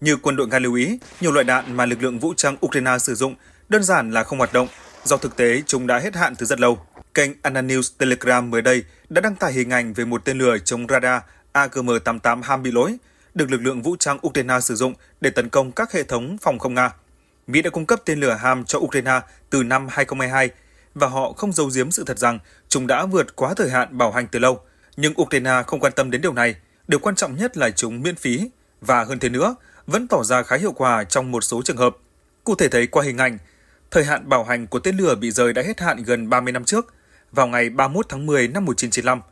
Như quân đội nga lưu ý, nhiều loại đạn mà lực lượng vũ trang Ukraine sử dụng đơn giản là không hoạt động, do thực tế chúng đã hết hạn từ rất lâu. Kênh Ananews Telegram mới đây đã đăng tải hình ảnh về một tên lửa chống radar AGM-88 ham bị lỗi, được lực lượng vũ trang Ukraine sử dụng để tấn công các hệ thống phòng không Nga. Mỹ đã cung cấp tên lửa HAM cho Ukraine từ năm 2022 và họ không giấu giếm sự thật rằng chúng đã vượt quá thời hạn bảo hành từ lâu. Nhưng Ukraine không quan tâm đến điều này. Điều quan trọng nhất là chúng miễn phí và hơn thế nữa, vẫn tỏ ra khá hiệu quả trong một số trường hợp. Cụ thể thấy qua hình ảnh, thời hạn bảo hành của tên lửa bị rời đã hết hạn gần 30 năm trước, vào ngày 31 tháng 10 năm 1995.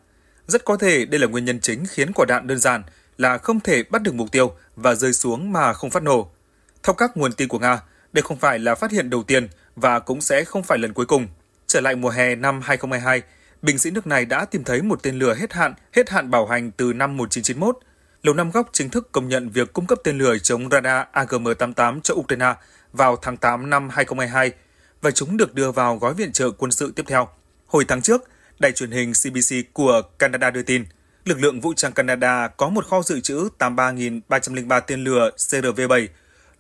Rất có thể đây là nguyên nhân chính khiến quả đạn đơn giản là không thể bắt được mục tiêu và rơi xuống mà không phát nổ. Theo các nguồn tin của Nga, đây không phải là phát hiện đầu tiên và cũng sẽ không phải lần cuối cùng. Trở lại mùa hè năm 2022, binh sĩ nước này đã tìm thấy một tên lửa hết hạn, hết hạn bảo hành từ năm 1991. Lầu Năm Góc chính thức công nhận việc cung cấp tên lửa chống radar AGM-88 cho Ukraine vào tháng 8 năm 2022 và chúng được đưa vào gói viện trợ quân sự tiếp theo. Hồi tháng trước, đài truyền hình CBC của Canada đưa tin, lực lượng vũ trang Canada có một kho dự trữ 83.303 tên lửa CRV-7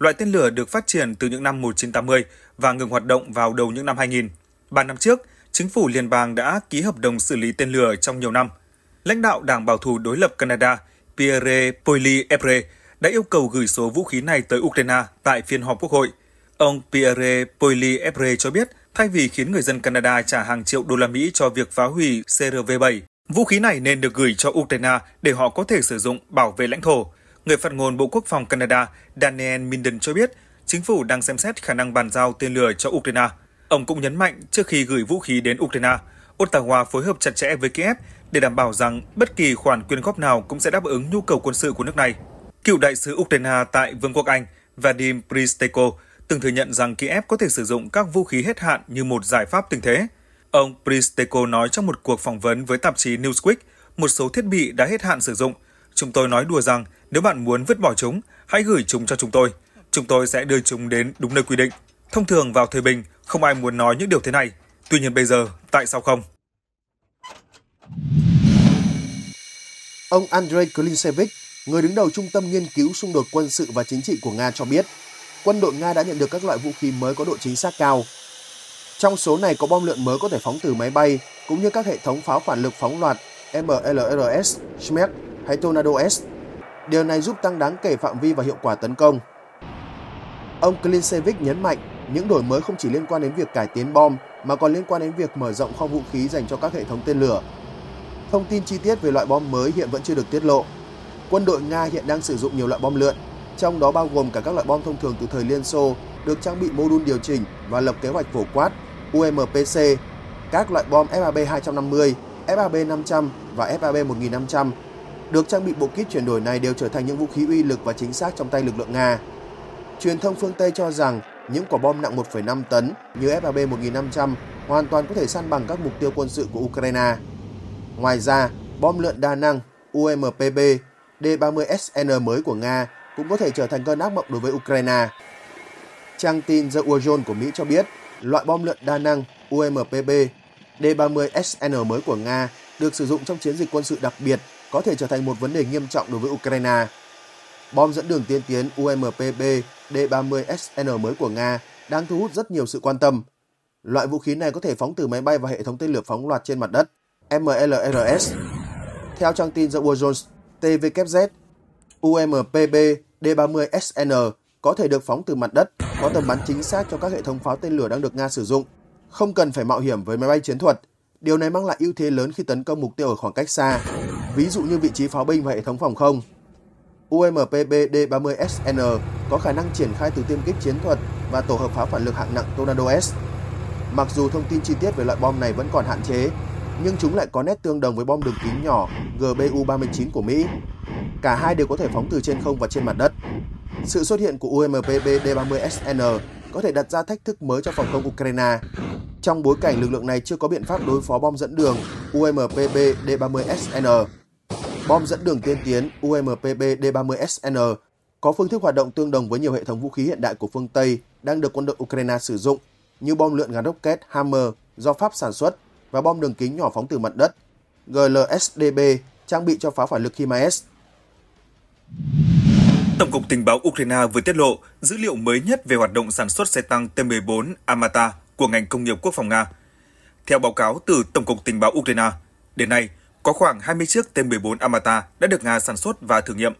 Loại tên lửa được phát triển từ những năm 1980 và ngừng hoạt động vào đầu những năm 2000. Ba năm trước, chính phủ liên bang đã ký hợp đồng xử lý tên lửa trong nhiều năm. Lãnh đạo đảng bảo thủ đối lập Canada Pierre Poilievre đã yêu cầu gửi số vũ khí này tới Ukraine tại phiên họp quốc hội. Ông Pierre Poilievre cho biết, thay vì khiến người dân Canada trả hàng triệu đô la Mỹ cho việc phá hủy CRV-7, vũ khí này nên được gửi cho Ukraine để họ có thể sử dụng bảo vệ lãnh thổ người phát ngôn Bộ Quốc phòng Canada Daniel Minden cho biết chính phủ đang xem xét khả năng bàn giao tên lửa cho Ukraine. Ông cũng nhấn mạnh trước khi gửi vũ khí đến Ukraine, Ottawa phối hợp chặt chẽ với Kiev để đảm bảo rằng bất kỳ khoản quyên góp nào cũng sẽ đáp ứng nhu cầu quân sự của nước này. Cựu đại sứ Ukraine tại Vương quốc Anh Vadim Pristeko từng thừa nhận rằng Kiev có thể sử dụng các vũ khí hết hạn như một giải pháp tình thế. Ông Pristeko nói trong một cuộc phỏng vấn với tạp chí Newsweek, một số thiết bị đã hết hạn sử dụng. Chúng tôi nói đùa rằng nếu bạn muốn vứt bỏ chúng, hãy gửi chúng cho chúng tôi. Chúng tôi sẽ đưa chúng đến đúng nơi quy định. Thông thường vào thời bình, không ai muốn nói những điều thế này. Tuy nhiên bây giờ, tại sao không? Ông Andrei Klinsevich, người đứng đầu Trung tâm Nghiên cứu Xung đột Quân sự và Chính trị của Nga cho biết, quân đội Nga đã nhận được các loại vũ khí mới có độ chính xác cao. Trong số này có bom lượn mới có thể phóng từ máy bay, cũng như các hệ thống pháo phản lực phóng loạt MLRS, SMEC hay Tornado S Điều này giúp tăng đáng kể phạm vi và hiệu quả tấn công. Ông Klinsevic nhấn mạnh những đổi mới không chỉ liên quan đến việc cải tiến bom mà còn liên quan đến việc mở rộng kho vũ khí dành cho các hệ thống tên lửa. Thông tin chi tiết về loại bom mới hiện vẫn chưa được tiết lộ. Quân đội Nga hiện đang sử dụng nhiều loại bom lượn, trong đó bao gồm cả các loại bom thông thường từ thời Liên Xô được trang bị mô đun điều chỉnh và lập kế hoạch phổ quát UMPC, các loại bom FAB 250, FAB 500 và FAB 1500 được trang bị bộ kit chuyển đổi này đều trở thành những vũ khí uy lực và chính xác trong tay lực lượng Nga. Truyền thông phương Tây cho rằng những quả bom nặng 1,5 tấn như FAB 1500 hoàn toàn có thể săn bằng các mục tiêu quân sự của Ukraine. Ngoài ra, bom lượn đa năng UMPB D-30SN mới của Nga cũng có thể trở thành cơn ác mộng đối với Ukraine. Trang tin The War Journal của Mỹ cho biết, loại bom lượn đa năng UMPB D-30SN mới của Nga được sử dụng trong chiến dịch quân sự đặc biệt có thể trở thành một vấn đề nghiêm trọng đối với Ukraine. Bom dẫn đường tiên tiến UMPB D-30SN mới của Nga đang thu hút rất nhiều sự quan tâm. Loại vũ khí này có thể phóng từ máy bay và hệ thống tên lửa phóng loạt trên mặt đất MLRS. Theo trang tin The Wall Jones, TVKZ, UMPB D-30SN có thể được phóng từ mặt đất, có tầm bắn chính xác cho các hệ thống pháo tên lửa đang được Nga sử dụng, không cần phải mạo hiểm với máy bay chiến thuật. Điều này mang lại ưu thế lớn khi tấn công mục tiêu ở khoảng cách xa ví dụ như vị trí pháo binh và hệ thống phòng không. UMPB D-30SN có khả năng triển khai từ tiêm kích chiến thuật và tổ hợp pháo phản lực hạng nặng Tornado S. Mặc dù thông tin chi tiết về loại bom này vẫn còn hạn chế, nhưng chúng lại có nét tương đồng với bom đường kính nhỏ GBU-39 của Mỹ. Cả hai đều có thể phóng từ trên không và trên mặt đất. Sự xuất hiện của UMPB D-30SN có thể đặt ra thách thức mới cho phòng không Ukraine. Trong bối cảnh lực lượng này chưa có biện pháp đối phó bom dẫn đường UMPB D-30SN Bom dẫn đường tiên tiến UMPB D-30SN có phương thức hoạt động tương đồng với nhiều hệ thống vũ khí hiện đại của phương Tây đang được quân đội Ukraine sử dụng như bom lượn gắn rocket Hammer do Pháp sản xuất và bom đường kính nhỏ phóng từ mặt đất GLSDB trang bị cho pháo phản lực HIMARS. Tổng cục Tình báo Ukraine vừa tiết lộ dữ liệu mới nhất về hoạt động sản xuất xe tăng T-14 Amata của ngành công nghiệp quốc phòng Nga. Theo báo cáo từ Tổng cục Tình báo Ukraine, đến nay – có khoảng 20 chiếc T-14 Amata đã được Nga sản xuất và thử nghiệm.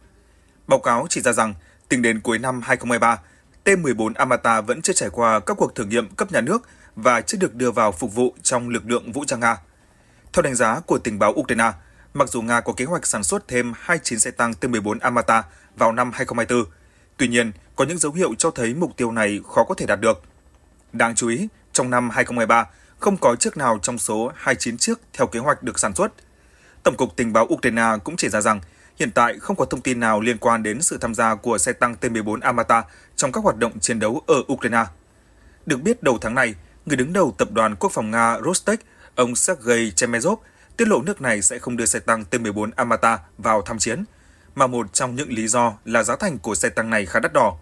Báo cáo chỉ ra rằng, tính đến cuối năm 2023, T-14 Amata vẫn chưa trải qua các cuộc thử nghiệm cấp nhà nước và chưa được đưa vào phục vụ trong lực lượng vũ trang Nga. Theo đánh giá của tình báo Ukraine, mặc dù Nga có kế hoạch sản xuất thêm 29 xe tăng T-14 Amata vào năm 2024, tuy nhiên có những dấu hiệu cho thấy mục tiêu này khó có thể đạt được. Đáng chú ý, trong năm 2023, không có chiếc nào trong số 29 chiếc theo kế hoạch được sản xuất – Tổng cục Tình báo Ukraine cũng chỉ ra rằng hiện tại không có thông tin nào liên quan đến sự tham gia của xe tăng T-14 Amata trong các hoạt động chiến đấu ở Ukraine. Được biết đầu tháng này, người đứng đầu tập đoàn quốc phòng Nga Rostec, ông Sergei Chemezov, tiết lộ nước này sẽ không đưa xe tăng T-14 Amata vào tham chiến, mà một trong những lý do là giá thành của xe tăng này khá đắt đỏ.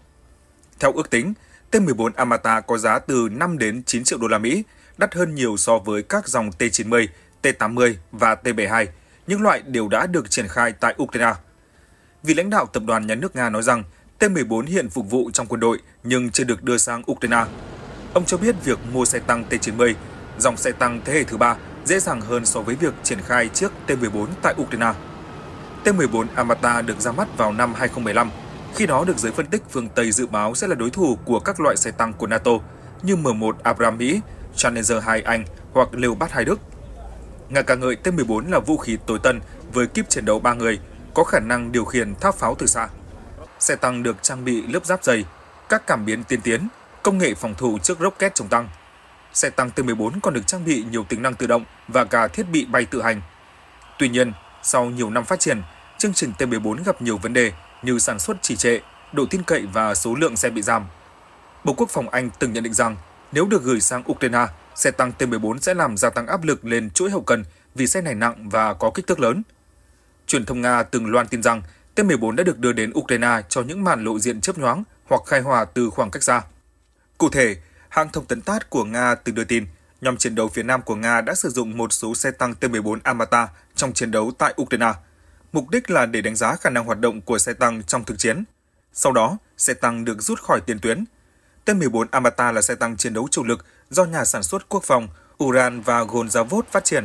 Theo ước tính, T-14 Amata có giá từ 5 đến 9 triệu đô la Mỹ, đắt hơn nhiều so với các dòng T-90, T-80 và T-72, những loại đều đã được triển khai tại Ukraine. Vì lãnh đạo tập đoàn nhà nước Nga nói rằng T-14 hiện phục vụ trong quân đội nhưng chưa được đưa sang Ukraine. Ông cho biết việc mua xe tăng T-90, dòng xe tăng thế hệ thứ ba dễ dàng hơn so với việc triển khai chiếc T-14 tại Ukraine. T-14 Amata được ra mắt vào năm 2015, khi đó được giới phân tích phương Tây dự báo sẽ là đối thủ của các loại xe tăng của NATO như M1 Abrams Mỹ, Challenger 2 Anh hoặc Leopard 2 Đức. Nga ca ngợi T-14 là vũ khí tối tân với kíp chiến đấu 3 người, có khả năng điều khiển tháp pháo từ xa. Xe tăng được trang bị lớp giáp dày, các cảm biến tiên tiến, công nghệ phòng thủ trước rocket chống tăng. Xe tăng T-14 còn được trang bị nhiều tính năng tự động và cả thiết bị bay tự hành. Tuy nhiên, sau nhiều năm phát triển, chương trình T-14 gặp nhiều vấn đề như sản xuất trì trệ, độ tin cậy và số lượng xe bị giảm. Bộ Quốc phòng Anh từng nhận định rằng nếu được gửi sang Ukraine, xe tăng T-14 sẽ làm gia tăng áp lực lên chuỗi hậu cần vì xe này nặng và có kích thước lớn. Truyền thông Nga từng loan tin rằng T-14 đã được đưa đến Ukraine cho những màn lộ diện chớp nhoáng hoặc khai hỏa từ khoảng cách xa. Cụ thể, hãng thông tấn TASS của Nga từng đưa tin nhóm chiến đấu phía Nam của Nga đã sử dụng một số xe tăng T-14 Amata trong chiến đấu tại Ukraine. Mục đích là để đánh giá khả năng hoạt động của xe tăng trong thực chiến. Sau đó, xe tăng được rút khỏi tiền tuyến. T-14 Amata là xe tăng chiến đấu chủ lực do nhà sản xuất quốc phòng Uran và Golzavod phát triển.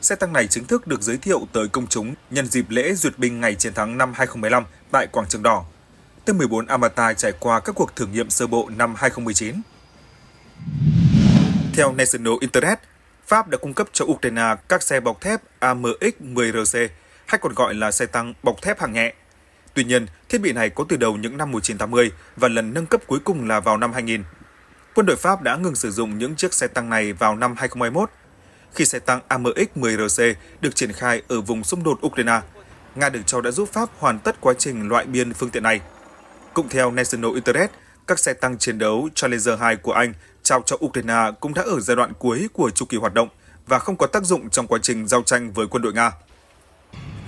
Xe tăng này chính thức được giới thiệu tới công chúng nhân dịp lễ duyệt binh ngày chiến thắng năm 2015 tại Quảng Trường Đỏ. T-14 Amata trải qua các cuộc thử nghiệm sơ bộ năm 2019. Theo National Internet, Pháp đã cung cấp cho Ukraine các xe bọc thép AMX-10RC, hay còn gọi là xe tăng bọc thép hạng nhẹ. Tuy nhiên, thiết bị này có từ đầu những năm 1980 và lần nâng cấp cuối cùng là vào năm 2000 quân đội Pháp đã ngừng sử dụng những chiếc xe tăng này vào năm 2021. Khi xe tăng AMX-10RC được triển khai ở vùng xung đột Ukraine, Nga được cho đã giúp Pháp hoàn tất quá trình loại biên phương tiện này. Cũng theo National Interest, các xe tăng chiến đấu Challenger 2 của Anh trao cho Ukraine cũng đã ở giai đoạn cuối của chu kỳ hoạt động và không có tác dụng trong quá trình giao tranh với quân đội Nga.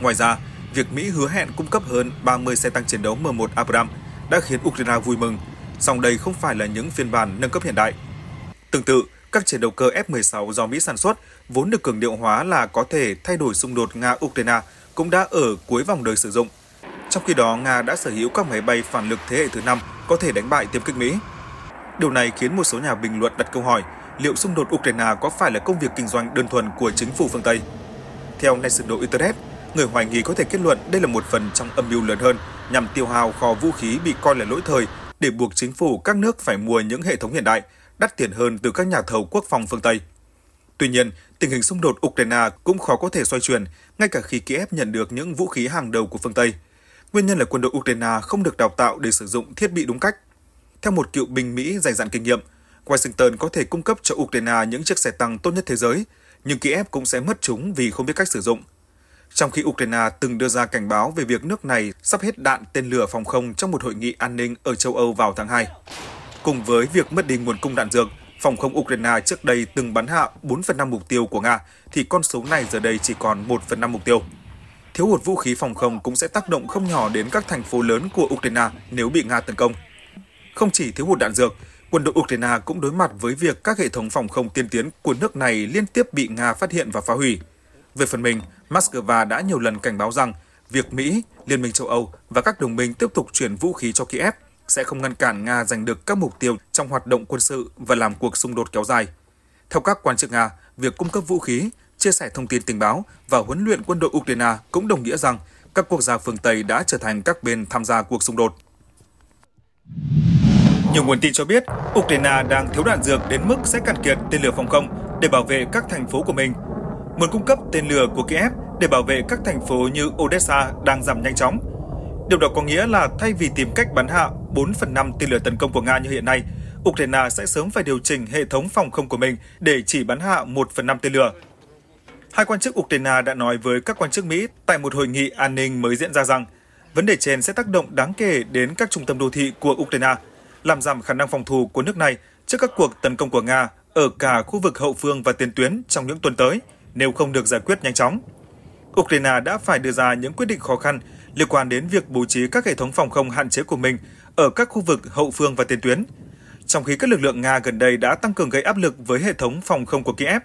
Ngoài ra, việc Mỹ hứa hẹn cung cấp hơn 30 xe tăng chiến đấu M1 Abrams đã khiến Ukraine vui mừng song đây không phải là những phiên bản nâng cấp hiện đại. Tương tự, các chiến đấu cơ F-16 do Mỹ sản xuất, vốn được cường điệu hóa là có thể thay đổi xung đột Nga-Ukraine, cũng đã ở cuối vòng đời sử dụng. Trong khi đó, Nga đã sở hữu các máy bay phản lực thế hệ thứ năm có thể đánh bại tiêm kích Mỹ. Điều này khiến một số nhà bình luận đặt câu hỏi liệu xung đột Ukraine có phải là công việc kinh doanh đơn thuần của chính phủ phương Tây. Theo National Internet, người hoài nghi có thể kết luận đây là một phần trong âm mưu lớn hơn nhằm tiêu hao kho vũ khí bị coi là lỗi thời để buộc chính phủ các nước phải mua những hệ thống hiện đại, đắt tiền hơn từ các nhà thầu quốc phòng phương Tây. Tuy nhiên, tình hình xung đột Ukraine cũng khó có thể xoay chuyển, ngay cả khi Kiev nhận được những vũ khí hàng đầu của phương Tây. Nguyên nhân là quân đội Ukraine không được đào tạo để sử dụng thiết bị đúng cách. Theo một cựu binh Mỹ dày dặn kinh nghiệm, Washington có thể cung cấp cho Ukraine những chiếc xe tăng tốt nhất thế giới, nhưng Kiev cũng sẽ mất chúng vì không biết cách sử dụng – trong khi Ukraine từng đưa ra cảnh báo về việc nước này sắp hết đạn tên lửa phòng không trong một hội nghị an ninh ở châu Âu vào tháng 2. Cùng với việc mất đi nguồn cung đạn dược, phòng không Ukraine trước đây từng bắn hạ 4 phần 5 mục tiêu của Nga, thì con số này giờ đây chỉ còn 1 phần 5 mục tiêu. Thiếu hụt vũ khí phòng không cũng sẽ tác động không nhỏ đến các thành phố lớn của Ukraine nếu bị Nga tấn công. Không chỉ thiếu hụt đạn dược, quân đội Ukraine cũng đối mặt với việc các hệ thống phòng không tiên tiến của nước này liên tiếp bị Nga phát hiện và phá hủy. Về phần mình, Moscow đã nhiều lần cảnh báo rằng việc Mỹ, Liên minh châu Âu và các đồng minh tiếp tục chuyển vũ khí cho Kiev sẽ không ngăn cản Nga giành được các mục tiêu trong hoạt động quân sự và làm cuộc xung đột kéo dài. Theo các quan chức Nga, việc cung cấp vũ khí, chia sẻ thông tin tình báo và huấn luyện quân đội Ukraine cũng đồng nghĩa rằng các quốc gia phương Tây đã trở thành các bên tham gia cuộc xung đột. Nhiều nguồn tin cho biết, Ukraine đang thiếu đạn dược đến mức sẽ cạn kiệt tên lửa phòng không để bảo vệ các thành phố của mình – nguồn cung cấp tên lửa của Kiev để bảo vệ các thành phố như Odessa đang giảm nhanh chóng. Điều đó có nghĩa là thay vì tìm cách bắn hạ 4 phần 5 tên lửa tấn công của Nga như hiện nay, Ukraine sẽ sớm phải điều chỉnh hệ thống phòng không của mình để chỉ bắn hạ 1 phần 5 tên lửa. Hai quan chức Ukraine đã nói với các quan chức Mỹ tại một hội nghị an ninh mới diễn ra rằng vấn đề trên sẽ tác động đáng kể đến các trung tâm đô thị của Ukraine, làm giảm khả năng phòng thủ của nước này trước các cuộc tấn công của Nga ở cả khu vực hậu phương và tiền tuyến trong những tuần tới – nếu không được giải quyết nhanh chóng. Ukraine đã phải đưa ra những quyết định khó khăn liên quan đến việc bố trí các hệ thống phòng không hạn chế của mình ở các khu vực hậu phương và tiền tuyến, trong khi các lực lượng Nga gần đây đã tăng cường gây áp lực với hệ thống phòng không của Kiev.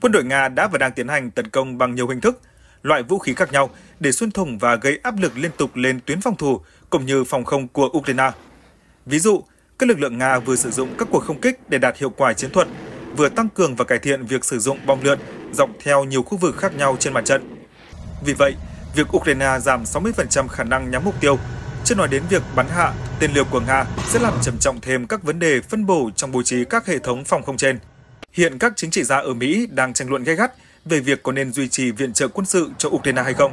Quân đội Nga đã và đang tiến hành tấn công bằng nhiều hình thức, loại vũ khí khác nhau để xuyên thủng và gây áp lực liên tục lên tuyến phòng thủ cũng như phòng không của Ukraine. Ví dụ, các lực lượng Nga vừa sử dụng các cuộc không kích để đạt hiệu quả chiến thuật vừa tăng cường và cải thiện việc sử dụng bom lượn dọc theo nhiều khu vực khác nhau trên mặt trận. Vì vậy, việc Ukraine giảm 60% khả năng nhắm mục tiêu, chưa nói đến việc bắn hạ tên lửa của Nga sẽ làm trầm trọng thêm các vấn đề phân bổ trong bố trí các hệ thống phòng không trên. Hiện các chính trị gia ở Mỹ đang tranh luận gay gắt về việc có nên duy trì viện trợ quân sự cho Ukraine hay không.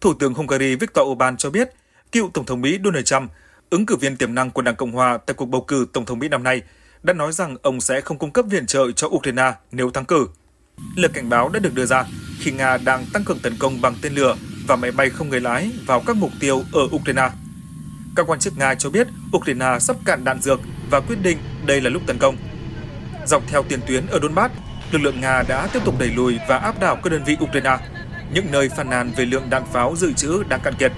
Thủ tướng Hungary Viktor Orbán cho biết, cựu Tổng thống Mỹ Donald Trump, ứng cử viên tiềm năng của Đảng Cộng Hòa tại cuộc bầu cử Tổng thống Mỹ năm nay, đã nói rằng ông sẽ không cung cấp viện trợ cho Ukraine nếu thắng cử. Lời cảnh báo đã được đưa ra khi Nga đang tăng cường tấn công bằng tên lửa và máy bay không người lái vào các mục tiêu ở Ukraine. Các quan chức Nga cho biết Ukraine sắp cạn đạn dược và quyết định đây là lúc tấn công. Dọc theo tiền tuyến ở Donbass, lực lượng Nga đã tiếp tục đẩy lùi và áp đảo các đơn vị Ukraine, những nơi phàn nàn về lượng đạn pháo dự trữ đang cạn kiệt.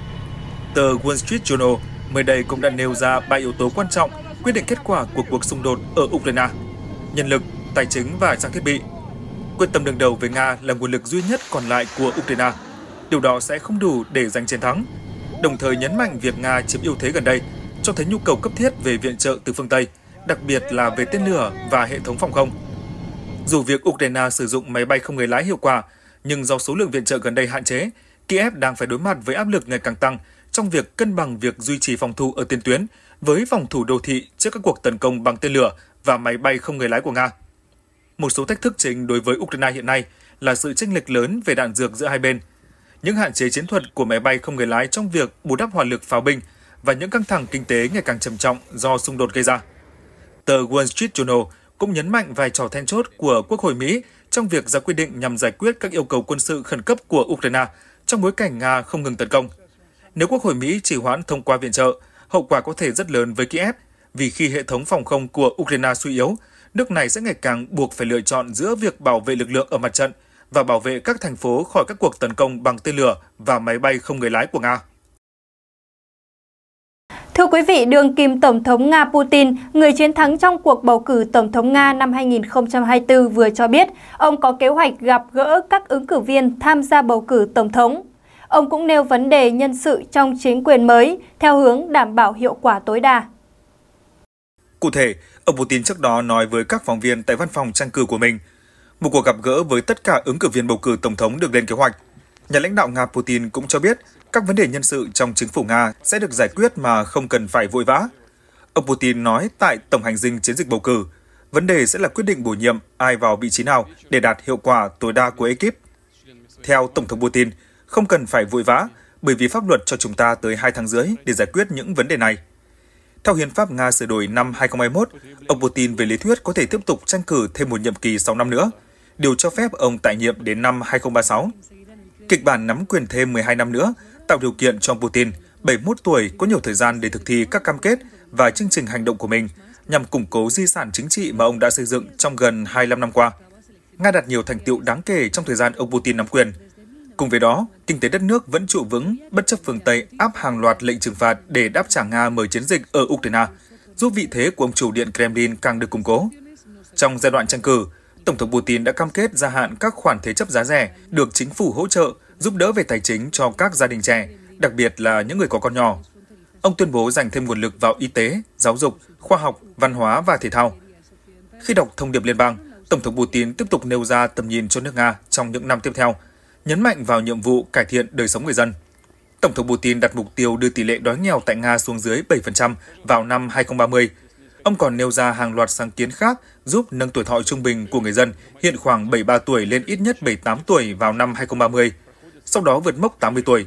Tờ Wall Street Journal mới đây cũng đã nêu ra ba yếu tố quan trọng quyết định kết quả của cuộc xung đột ở Ukraine, nhân lực, tài chính và trang thiết bị. Quyết tâm đường đầu với Nga là nguồn lực duy nhất còn lại của Ukraine. Điều đó sẽ không đủ để giành chiến thắng, đồng thời nhấn mạnh việc Nga chiếm ưu thế gần đây cho thấy nhu cầu cấp thiết về viện trợ từ phương Tây, đặc biệt là về tên lửa và hệ thống phòng không. Dù việc Ukraine sử dụng máy bay không người lái hiệu quả, nhưng do số lượng viện trợ gần đây hạn chế, Kiev đang phải đối mặt với áp lực ngày càng tăng trong việc cân bằng việc duy trì phòng thủ ở tiền tuyến với phòng thủ đô thị trước các cuộc tấn công bằng tên lửa và máy bay không người lái của Nga. Một số thách thức chính đối với Ukraine hiện nay là sự chênh lệch lớn về đạn dược giữa hai bên, những hạn chế chiến thuật của máy bay không người lái trong việc bù đắp hỏa lực pháo binh và những căng thẳng kinh tế ngày càng trầm trọng do xung đột gây ra. Tờ Wall Street Journal cũng nhấn mạnh vai trò then chốt của Quốc hội Mỹ trong việc ra quyết định nhằm giải quyết các yêu cầu quân sự khẩn cấp của Ukraine trong bối cảnh Nga không ngừng tấn công. Nếu Quốc hội Mỹ chỉ hoãn thông qua viện trợ, hậu quả có thể rất lớn với Kiev, vì khi hệ thống phòng không của Ukraine suy yếu, nước này sẽ ngày càng buộc phải lựa chọn giữa việc bảo vệ lực lượng ở mặt trận và bảo vệ các thành phố khỏi các cuộc tấn công bằng tên lửa và máy bay không người lái của Nga. Thưa quý vị, đường kim Tổng thống Nga Putin, người chiến thắng trong cuộc bầu cử Tổng thống Nga năm 2024 vừa cho biết, ông có kế hoạch gặp gỡ các ứng cử viên tham gia bầu cử Tổng thống Ông cũng nêu vấn đề nhân sự trong chính quyền mới theo hướng đảm bảo hiệu quả tối đa. Cụ thể, ông Putin trước đó nói với các phóng viên tại văn phòng tranh cử của mình, một cuộc gặp gỡ với tất cả ứng cử viên bầu cử tổng thống được lên kế hoạch. Nhà lãnh đạo Nga Putin cũng cho biết các vấn đề nhân sự trong chính phủ Nga sẽ được giải quyết mà không cần phải vội vã. Ông Putin nói tại tổng hành dinh chiến dịch bầu cử, vấn đề sẽ là quyết định bổ nhiệm ai vào vị trí nào để đạt hiệu quả tối đa của ekip. Theo Tổng thống Putin, không cần phải vội vã bởi vì pháp luật cho chúng ta tới 2 tháng rưỡi để giải quyết những vấn đề này. Theo Hiến pháp Nga sửa đổi năm 2021, ông Putin về lý thuyết có thể tiếp tục tranh cử thêm một nhiệm kỳ 6 năm nữa, điều cho phép ông tại nhiệm đến năm 2036. Kịch bản nắm quyền thêm 12 năm nữa tạo điều kiện cho ông Putin, 71 tuổi, có nhiều thời gian để thực thi các cam kết và chương trình hành động của mình nhằm củng cố di sản chính trị mà ông đã xây dựng trong gần 25 năm qua. Nga đạt nhiều thành tiệu đáng kể trong thời gian ông Putin nắm quyền – Cùng với đó, kinh tế đất nước vẫn trụ vững bất chấp phương Tây áp hàng loạt lệnh trừng phạt để đáp trả Nga mở chiến dịch ở Ukraine, giúp vị thế của ông chủ điện Kremlin càng được củng cố. Trong giai đoạn tranh cử, Tổng thống Putin đã cam kết gia hạn các khoản thế chấp giá rẻ được chính phủ hỗ trợ giúp đỡ về tài chính cho các gia đình trẻ, đặc biệt là những người có con nhỏ. Ông tuyên bố dành thêm nguồn lực vào y tế, giáo dục, khoa học, văn hóa và thể thao. Khi đọc thông điệp liên bang, Tổng thống Putin tiếp tục nêu ra tầm nhìn cho nước Nga trong những năm tiếp theo – nhấn mạnh vào nhiệm vụ cải thiện đời sống người dân. Tổng thống Putin đặt mục tiêu đưa tỷ lệ đói nghèo tại Nga xuống dưới 7% vào năm 2030. Ông còn nêu ra hàng loạt sáng kiến khác giúp nâng tuổi thọ trung bình của người dân hiện khoảng 73 tuổi lên ít nhất 78 tuổi vào năm 2030, sau đó vượt mốc 80 tuổi.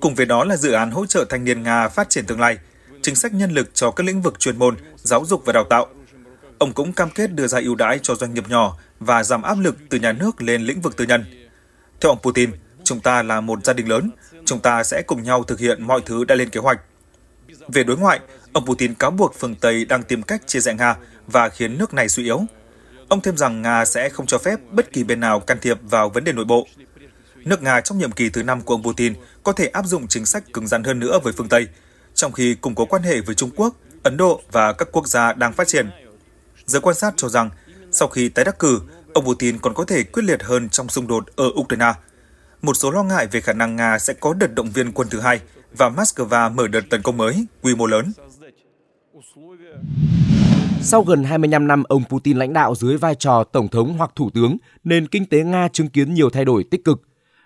Cùng với đó là dự án hỗ trợ thanh niên Nga phát triển tương lai, chính sách nhân lực cho các lĩnh vực chuyên môn, giáo dục và đào tạo. Ông cũng cam kết đưa ra ưu đãi cho doanh nghiệp nhỏ và giảm áp lực từ nhà nước lên lĩnh vực tư nhân. Theo ông Putin, chúng ta là một gia đình lớn, chúng ta sẽ cùng nhau thực hiện mọi thứ đã lên kế hoạch. Về đối ngoại, ông Putin cáo buộc phương Tây đang tìm cách chia rẽ Nga và khiến nước này suy yếu. Ông thêm rằng Nga sẽ không cho phép bất kỳ bên nào can thiệp vào vấn đề nội bộ. Nước Nga trong nhiệm kỳ thứ năm của ông Putin có thể áp dụng chính sách cứng rắn hơn nữa với phương Tây, trong khi củng cố quan hệ với Trung Quốc, Ấn Độ và các quốc gia đang phát triển. Giới quan sát cho rằng, sau khi tái đắc cử, Ông Putin còn có thể quyết liệt hơn trong xung đột ở Ukraine. Một số lo ngại về khả năng Nga sẽ có đợt động viên quân thứ hai và Moscow mở đợt tấn công mới, quy mô lớn. Sau gần 25 năm ông Putin lãnh đạo dưới vai trò tổng thống hoặc thủ tướng, nền kinh tế Nga chứng kiến nhiều thay đổi tích cực.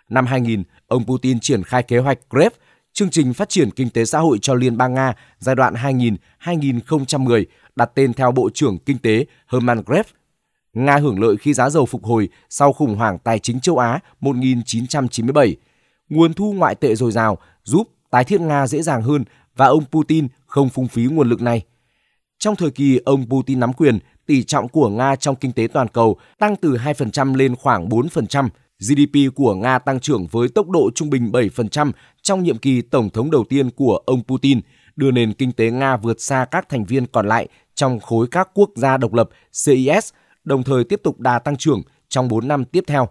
Năm 2000, ông Putin triển khai kế hoạch Gref, chương trình phát triển kinh tế xã hội cho Liên bang Nga giai đoạn 2000-2010, đặt tên theo Bộ trưởng Kinh tế Herman Greff Nga hưởng lợi khi giá dầu phục hồi sau khủng hoảng tài chính châu Á 1997. Nguồn thu ngoại tệ dồi dào giúp tái thiết Nga dễ dàng hơn và ông Putin không phung phí nguồn lực này. Trong thời kỳ ông Putin nắm quyền, tỷ trọng của Nga trong kinh tế toàn cầu tăng từ 2% lên khoảng 4%. GDP của Nga tăng trưởng với tốc độ trung bình 7% trong nhiệm kỳ tổng thống đầu tiên của ông Putin, đưa nền kinh tế Nga vượt xa các thành viên còn lại trong khối các quốc gia độc lập CIS đồng thời tiếp tục đà tăng trưởng trong 4 năm tiếp theo.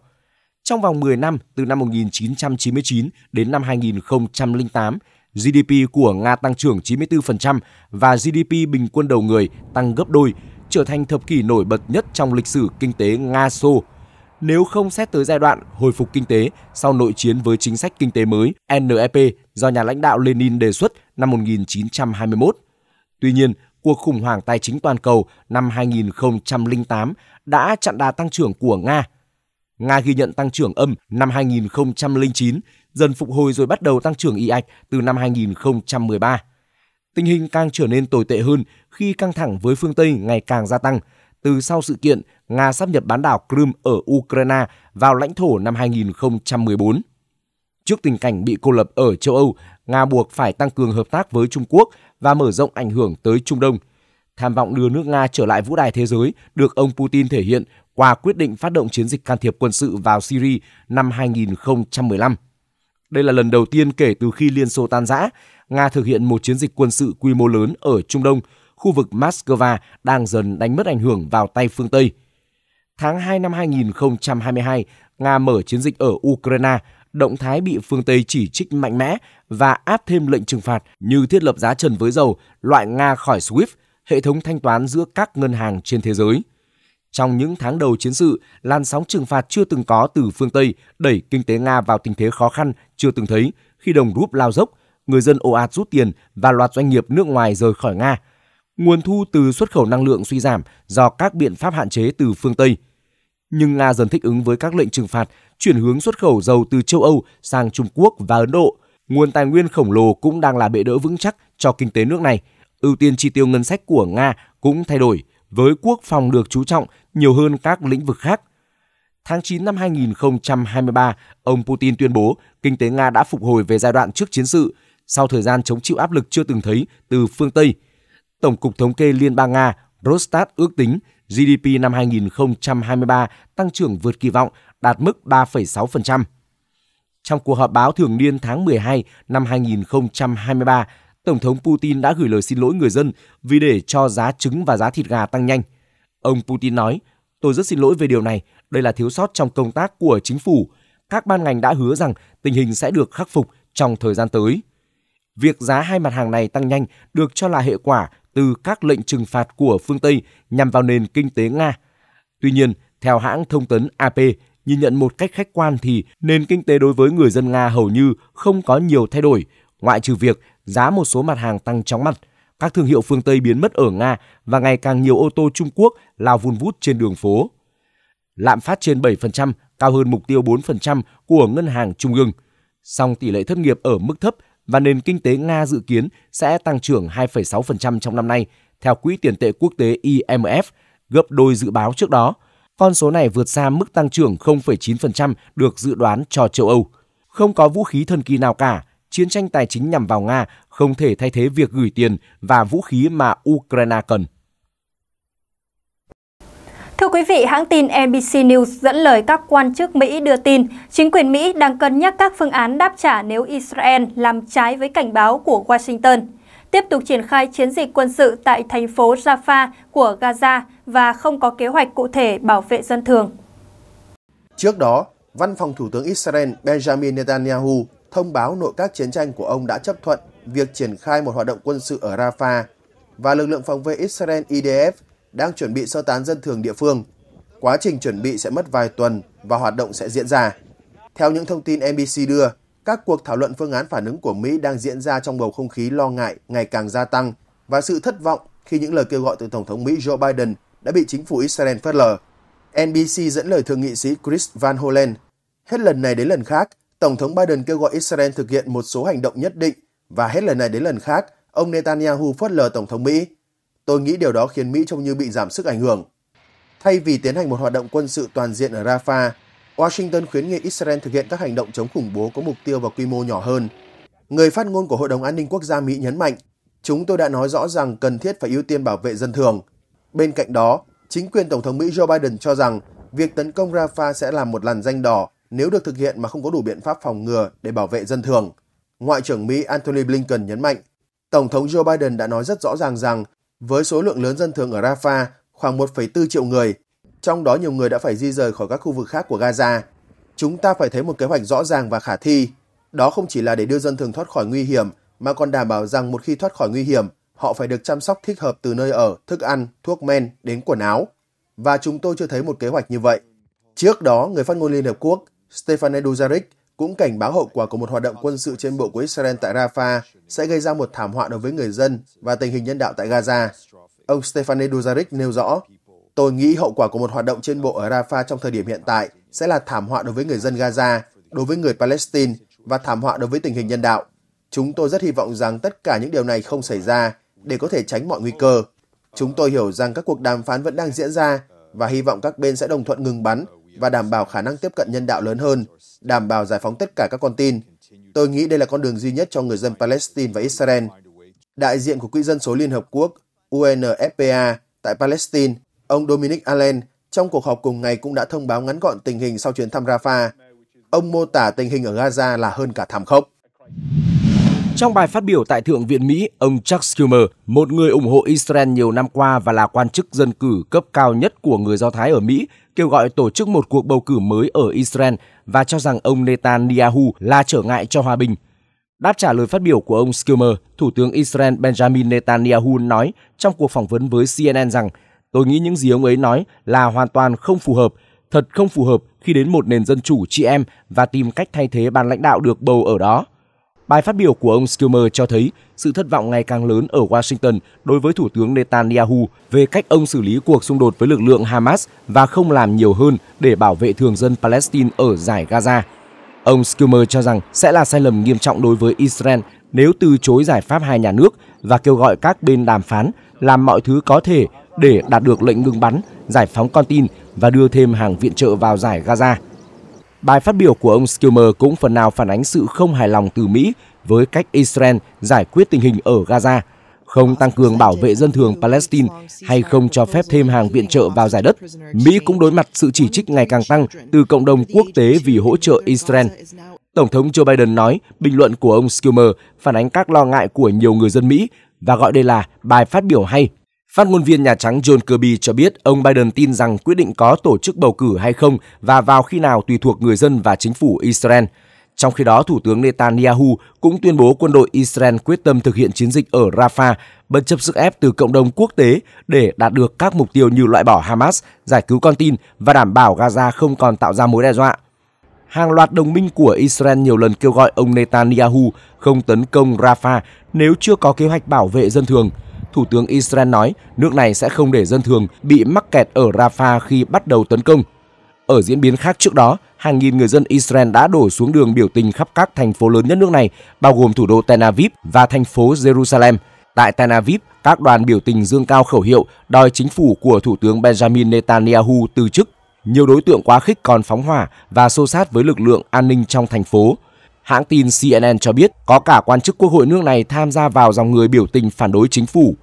Trong vòng 10 năm từ năm 1999 đến năm 2008, GDP của Nga tăng trưởng 94% và GDP bình quân đầu người tăng gấp đôi, trở thành thập kỷ nổi bật nhất trong lịch sử kinh tế Nga-Xô. Nếu không xét tới giai đoạn hồi phục kinh tế sau nội chiến với chính sách kinh tế mới NEP do nhà lãnh đạo Lenin đề xuất năm 1921. Tuy nhiên, cuộc khủng hoảng tài chính toàn cầu năm 2008 đã chặn đà tăng trưởng của Nga. Nga ghi nhận tăng trưởng âm năm 2009, dần phục hồi rồi bắt đầu tăng trưởng y ạch từ năm 2013. Tình hình càng trở nên tồi tệ hơn khi căng thẳng với phương Tây ngày càng gia tăng, từ sau sự kiện Nga sắp nhập bán đảo Crimea ở Ukraine vào lãnh thổ năm 2014. Trước tình cảnh bị cô lập ở châu Âu, Nga buộc phải tăng cường hợp tác với Trung Quốc và mở rộng ảnh hưởng tới Trung Đông. Tham vọng đưa nước Nga trở lại vũ đài thế giới được ông Putin thể hiện qua quyết định phát động chiến dịch can thiệp quân sự vào Syria năm 2015. Đây là lần đầu tiên kể từ khi Liên Xô tan rã, Nga thực hiện một chiến dịch quân sự quy mô lớn ở Trung Đông, khu vực Moscow đang dần đánh mất ảnh hưởng vào tay phương Tây. Tháng 2 năm 2022, Nga mở chiến dịch ở Ukraine động thái bị phương Tây chỉ trích mạnh mẽ và áp thêm lệnh trừng phạt như thiết lập giá trần với dầu, loại Nga khỏi SWIFT, hệ thống thanh toán giữa các ngân hàng trên thế giới. Trong những tháng đầu chiến sự, làn sóng trừng phạt chưa từng có từ phương Tây đẩy kinh tế Nga vào tình thế khó khăn chưa từng thấy khi đồng rúp lao dốc, người dân ồ ạt rút tiền và loạt doanh nghiệp nước ngoài rời khỏi Nga. Nguồn thu từ xuất khẩu năng lượng suy giảm do các biện pháp hạn chế từ phương Tây – nhưng Nga dần thích ứng với các lệnh trừng phạt, chuyển hướng xuất khẩu dầu từ châu Âu sang Trung Quốc và Ấn Độ. Nguồn tài nguyên khổng lồ cũng đang là bệ đỡ vững chắc cho kinh tế nước này. Ưu tiên chi tiêu ngân sách của Nga cũng thay đổi, với quốc phòng được chú trọng nhiều hơn các lĩnh vực khác. Tháng 9 năm 2023, ông Putin tuyên bố kinh tế Nga đã phục hồi về giai đoạn trước chiến sự, sau thời gian chống chịu áp lực chưa từng thấy từ phương Tây. Tổng cục Thống kê Liên bang Nga Rostat ước tính GDP năm 2023 tăng trưởng vượt kỳ vọng, đạt mức 3,6%. Trong cuộc họp báo thường niên tháng 12 năm 2023, Tổng thống Putin đã gửi lời xin lỗi người dân vì để cho giá trứng và giá thịt gà tăng nhanh. Ông Putin nói, tôi rất xin lỗi về điều này, đây là thiếu sót trong công tác của chính phủ. Các ban ngành đã hứa rằng tình hình sẽ được khắc phục trong thời gian tới. Việc giá hai mặt hàng này tăng nhanh được cho là hệ quả từ các lệnh trừng phạt của phương Tây nhằm vào nền kinh tế Nga. Tuy nhiên, theo hãng thông tấn AP, nhìn nhận một cách khách quan thì nền kinh tế đối với người dân Nga hầu như không có nhiều thay đổi, ngoại trừ việc giá một số mặt hàng tăng chóng mặt. Các thương hiệu phương Tây biến mất ở Nga và ngày càng nhiều ô tô Trung Quốc lao vun vút trên đường phố. Lạm phát trên 7%, cao hơn mục tiêu 4% của Ngân hàng Trung ương. Song tỷ lệ thất nghiệp ở mức thấp và nền kinh tế Nga dự kiến sẽ tăng trưởng 2,6% trong năm nay, theo Quỹ tiền tệ quốc tế IMF, gấp đôi dự báo trước đó. Con số này vượt xa mức tăng trưởng 0,9% được dự đoán cho châu Âu. Không có vũ khí thần kỳ nào cả, chiến tranh tài chính nhằm vào Nga không thể thay thế việc gửi tiền và vũ khí mà Ukraine cần. Thưa quý vị, hãng tin NBC News dẫn lời các quan chức Mỹ đưa tin chính quyền Mỹ đang cân nhắc các phương án đáp trả nếu Israel làm trái với cảnh báo của Washington, tiếp tục triển khai chiến dịch quân sự tại thành phố Rafah của Gaza và không có kế hoạch cụ thể bảo vệ dân thường. Trước đó, Văn phòng Thủ tướng Israel Benjamin Netanyahu thông báo nội các chiến tranh của ông đã chấp thuận việc triển khai một hoạt động quân sự ở Rafah và lực lượng phòng vệ Israel IDF đang chuẩn bị sơ tán dân thường địa phương. Quá trình chuẩn bị sẽ mất vài tuần và hoạt động sẽ diễn ra. Theo những thông tin NBC đưa, các cuộc thảo luận phương án phản ứng của Mỹ đang diễn ra trong bầu không khí lo ngại ngày càng gia tăng và sự thất vọng khi những lời kêu gọi từ Tổng thống Mỹ Joe Biden đã bị chính phủ Israel phớt lờ. NBC dẫn lời thượng nghị sĩ Chris Van Hollen. Hết lần này đến lần khác, Tổng thống Biden kêu gọi Israel thực hiện một số hành động nhất định và hết lần này đến lần khác, ông Netanyahu phớt lờ Tổng thống Mỹ. Tôi nghĩ điều đó khiến Mỹ trông như bị giảm sức ảnh hưởng. Thay vì tiến hành một hoạt động quân sự toàn diện ở Rafah, Washington khuyến nghị Israel thực hiện các hành động chống khủng bố có mục tiêu và quy mô nhỏ hơn. Người phát ngôn của Hội đồng An ninh Quốc gia Mỹ nhấn mạnh, chúng tôi đã nói rõ rằng cần thiết phải ưu tiên bảo vệ dân thường. Bên cạnh đó, chính quyền Tổng thống Mỹ Joe Biden cho rằng việc tấn công Rafah sẽ là một làn danh đỏ nếu được thực hiện mà không có đủ biện pháp phòng ngừa để bảo vệ dân thường. Ngoại trưởng Mỹ Antony Blinken nhấn mạnh, Tổng thống Joe Biden đã nói rất rõ ràng rằng với số lượng lớn dân thường ở Rafah, khoảng 1,4 triệu người, trong đó nhiều người đã phải di rời khỏi các khu vực khác của Gaza. Chúng ta phải thấy một kế hoạch rõ ràng và khả thi. Đó không chỉ là để đưa dân thường thoát khỏi nguy hiểm, mà còn đảm bảo rằng một khi thoát khỏi nguy hiểm, họ phải được chăm sóc thích hợp từ nơi ở, thức ăn, thuốc men đến quần áo. Và chúng tôi chưa thấy một kế hoạch như vậy. Trước đó, người phát ngôn Liên Hợp Quốc Stefan Dujarric cũng cảnh báo hậu quả của một hoạt động quân sự trên bộ của Israel tại Rafah sẽ gây ra một thảm họa đối với người dân và tình hình nhân đạo tại Gaza. Ông Stefane Duzaric nêu rõ, Tôi nghĩ hậu quả của một hoạt động trên bộ ở Rafah trong thời điểm hiện tại sẽ là thảm họa đối với người dân Gaza, đối với người Palestine và thảm họa đối với tình hình nhân đạo. Chúng tôi rất hy vọng rằng tất cả những điều này không xảy ra để có thể tránh mọi nguy cơ. Chúng tôi hiểu rằng các cuộc đàm phán vẫn đang diễn ra và hy vọng các bên sẽ đồng thuận ngừng bắn và đảm bảo khả năng tiếp cận nhân đạo lớn hơn, đảm bảo giải phóng tất cả các con tin. Tôi nghĩ đây là con đường duy nhất cho người dân Palestine và Israel. Đại diện của Quỹ dân số Liên Hợp Quốc UNFPA tại Palestine, ông Dominic Allen, trong cuộc họp cùng ngày cũng đã thông báo ngắn gọn tình hình sau chuyến thăm Rafah. Ông mô tả tình hình ở Gaza là hơn cả thảm khốc. Trong bài phát biểu tại Thượng viện Mỹ, ông Chuck Schumer, một người ủng hộ Israel nhiều năm qua và là quan chức dân cử cấp cao nhất của người Do Thái ở Mỹ, kêu gọi tổ chức một cuộc bầu cử mới ở Israel và cho rằng ông Netanyahu là trở ngại cho hòa bình. Đáp trả lời phát biểu của ông Skimmer, Thủ tướng Israel Benjamin Netanyahu nói trong cuộc phỏng vấn với CNN rằng Tôi nghĩ những gì ông ấy nói là hoàn toàn không phù hợp, thật không phù hợp khi đến một nền dân chủ chị em và tìm cách thay thế ban lãnh đạo được bầu ở đó. Bài phát biểu của ông Schumer cho thấy sự thất vọng ngày càng lớn ở Washington đối với Thủ tướng Netanyahu về cách ông xử lý cuộc xung đột với lực lượng Hamas và không làm nhiều hơn để bảo vệ thường dân Palestine ở giải Gaza. Ông Schumer cho rằng sẽ là sai lầm nghiêm trọng đối với Israel nếu từ chối giải pháp hai nhà nước và kêu gọi các bên đàm phán làm mọi thứ có thể để đạt được lệnh ngừng bắn, giải phóng con tin và đưa thêm hàng viện trợ vào giải Gaza. Bài phát biểu của ông Skilmer cũng phần nào phản ánh sự không hài lòng từ Mỹ với cách Israel giải quyết tình hình ở Gaza, không tăng cường bảo vệ dân thường Palestine hay không cho phép thêm hàng viện trợ vào giải đất. Mỹ cũng đối mặt sự chỉ trích ngày càng tăng từ cộng đồng quốc tế vì hỗ trợ Israel. Tổng thống Joe Biden nói bình luận của ông Skilmer phản ánh các lo ngại của nhiều người dân Mỹ và gọi đây là bài phát biểu hay Phát ngôn viên Nhà Trắng John Kirby cho biết ông Biden tin rằng quyết định có tổ chức bầu cử hay không và vào khi nào tùy thuộc người dân và chính phủ Israel. Trong khi đó, Thủ tướng Netanyahu cũng tuyên bố quân đội Israel quyết tâm thực hiện chiến dịch ở Rafah, bất chấp sức ép từ cộng đồng quốc tế để đạt được các mục tiêu như loại bỏ Hamas, giải cứu con tin và đảm bảo Gaza không còn tạo ra mối đe dọa. Hàng loạt đồng minh của Israel nhiều lần kêu gọi ông Netanyahu không tấn công Rafah nếu chưa có kế hoạch bảo vệ dân thường – Thủ tướng Israel nói nước này sẽ không để dân thường bị mắc kẹt ở Rafah khi bắt đầu tấn công. Ở diễn biến khác trước đó, hàng nghìn người dân Israel đã đổ xuống đường biểu tình khắp các thành phố lớn nhất nước này, bao gồm thủ đô Tel Aviv và thành phố Jerusalem. Tại Tel Aviv, các đoàn biểu tình dương cao khẩu hiệu đòi chính phủ của Thủ tướng Benjamin Netanyahu từ chức. Nhiều đối tượng quá khích còn phóng hỏa và xô sát với lực lượng an ninh trong thành phố. Hãng tin CNN cho biết có cả quan chức quốc hội nước này tham gia vào dòng người biểu tình phản đối chính phủ.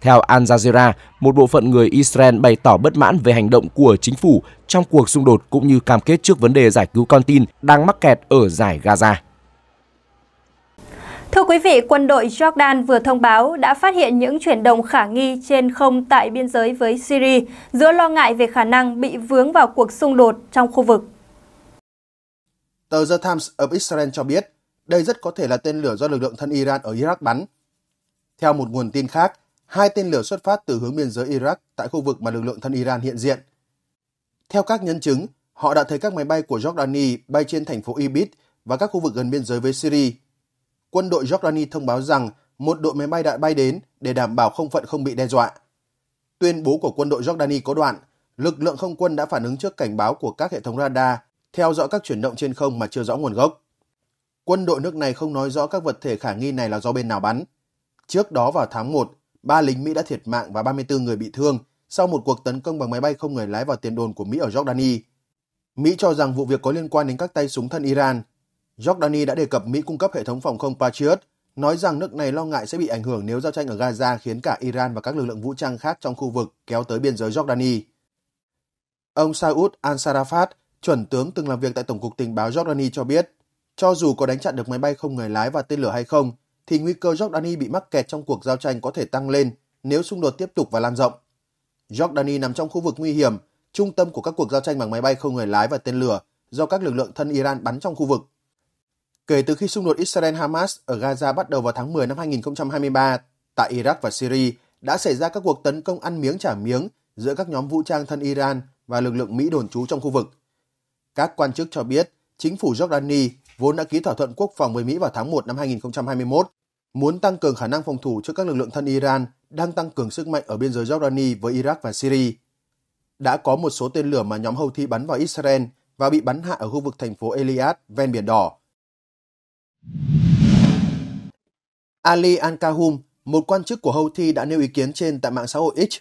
Theo Al Jazeera, một bộ phận người Israel bày tỏ bất mãn về hành động của chính phủ trong cuộc xung đột cũng như cam kết trước vấn đề giải cứu con tin đang mắc kẹt ở giải Gaza. Thưa quý vị, quân đội Jordan vừa thông báo đã phát hiện những chuyển động khả nghi trên không tại biên giới với Syria giữa lo ngại về khả năng bị vướng vào cuộc xung đột trong khu vực. Tờ The Times of Israel cho biết đây rất có thể là tên lửa do lực lượng thân Iran ở Iraq bắn. Theo một nguồn tin khác, hai tên lửa xuất phát từ hướng biên giới Iraq tại khu vực mà lực lượng thân Iran hiện diện. Theo các nhân chứng, họ đã thấy các máy bay của Jordani bay trên thành phố Ibid và các khu vực gần biên giới với Syria. Quân đội Jordani thông báo rằng một đội máy bay đã bay đến để đảm bảo không phận không bị đe dọa. Tuyên bố của quân đội Jordani có đoạn, lực lượng không quân đã phản ứng trước cảnh báo của các hệ thống radar theo dõi các chuyển động trên không mà chưa rõ nguồn gốc. Quân đội nước này không nói rõ các vật thể khả nghi này là do bên nào bắn. Trước đó vào tháng 1, ba lính Mỹ đã thiệt mạng và 34 người bị thương sau một cuộc tấn công bằng máy bay không người lái vào tiền đồn của Mỹ ở Jordani. Mỹ cho rằng vụ việc có liên quan đến các tay súng thân Iran. Jordani đã đề cập Mỹ cung cấp hệ thống phòng không Patriot, nói rằng nước này lo ngại sẽ bị ảnh hưởng nếu giao tranh ở Gaza khiến cả Iran và các lực lượng vũ trang khác trong khu vực kéo tới biên giới Jordani. Ông Saud al-Sarafat, chuẩn tướng từng làm việc tại Tổng cục Tình báo Jordani cho biết, cho dù có đánh chặn được máy bay không người lái và tên lửa hay không, thì nguy cơ Jordani bị mắc kẹt trong cuộc giao tranh có thể tăng lên nếu xung đột tiếp tục và lan rộng. Jordani nằm trong khu vực nguy hiểm, trung tâm của các cuộc giao tranh bằng máy bay không người lái và tên lửa do các lực lượng thân Iran bắn trong khu vực. Kể từ khi xung đột Israel-Hamas ở Gaza bắt đầu vào tháng 10 năm 2023, tại Iraq và Syria đã xảy ra các cuộc tấn công ăn miếng trả miếng giữa các nhóm vũ trang thân Iran và lực lượng Mỹ đồn trú trong khu vực. Các quan chức cho biết, chính phủ Jordani vốn đã ký thỏa thuận quốc phòng với Mỹ vào tháng 1 năm 2021, muốn tăng cường khả năng phòng thủ cho các lực lượng thân Iran đang tăng cường sức mạnh ở biên giới Jordani với Iraq và Syria. Đã có một số tên lửa mà nhóm Houthi bắn vào Israel và bị bắn hạ ở khu vực thành phố Eliad ven Biển Đỏ. Ali Al-Kahum, một quan chức của Houthi đã nêu ý kiến trên tại mạng xã hội X.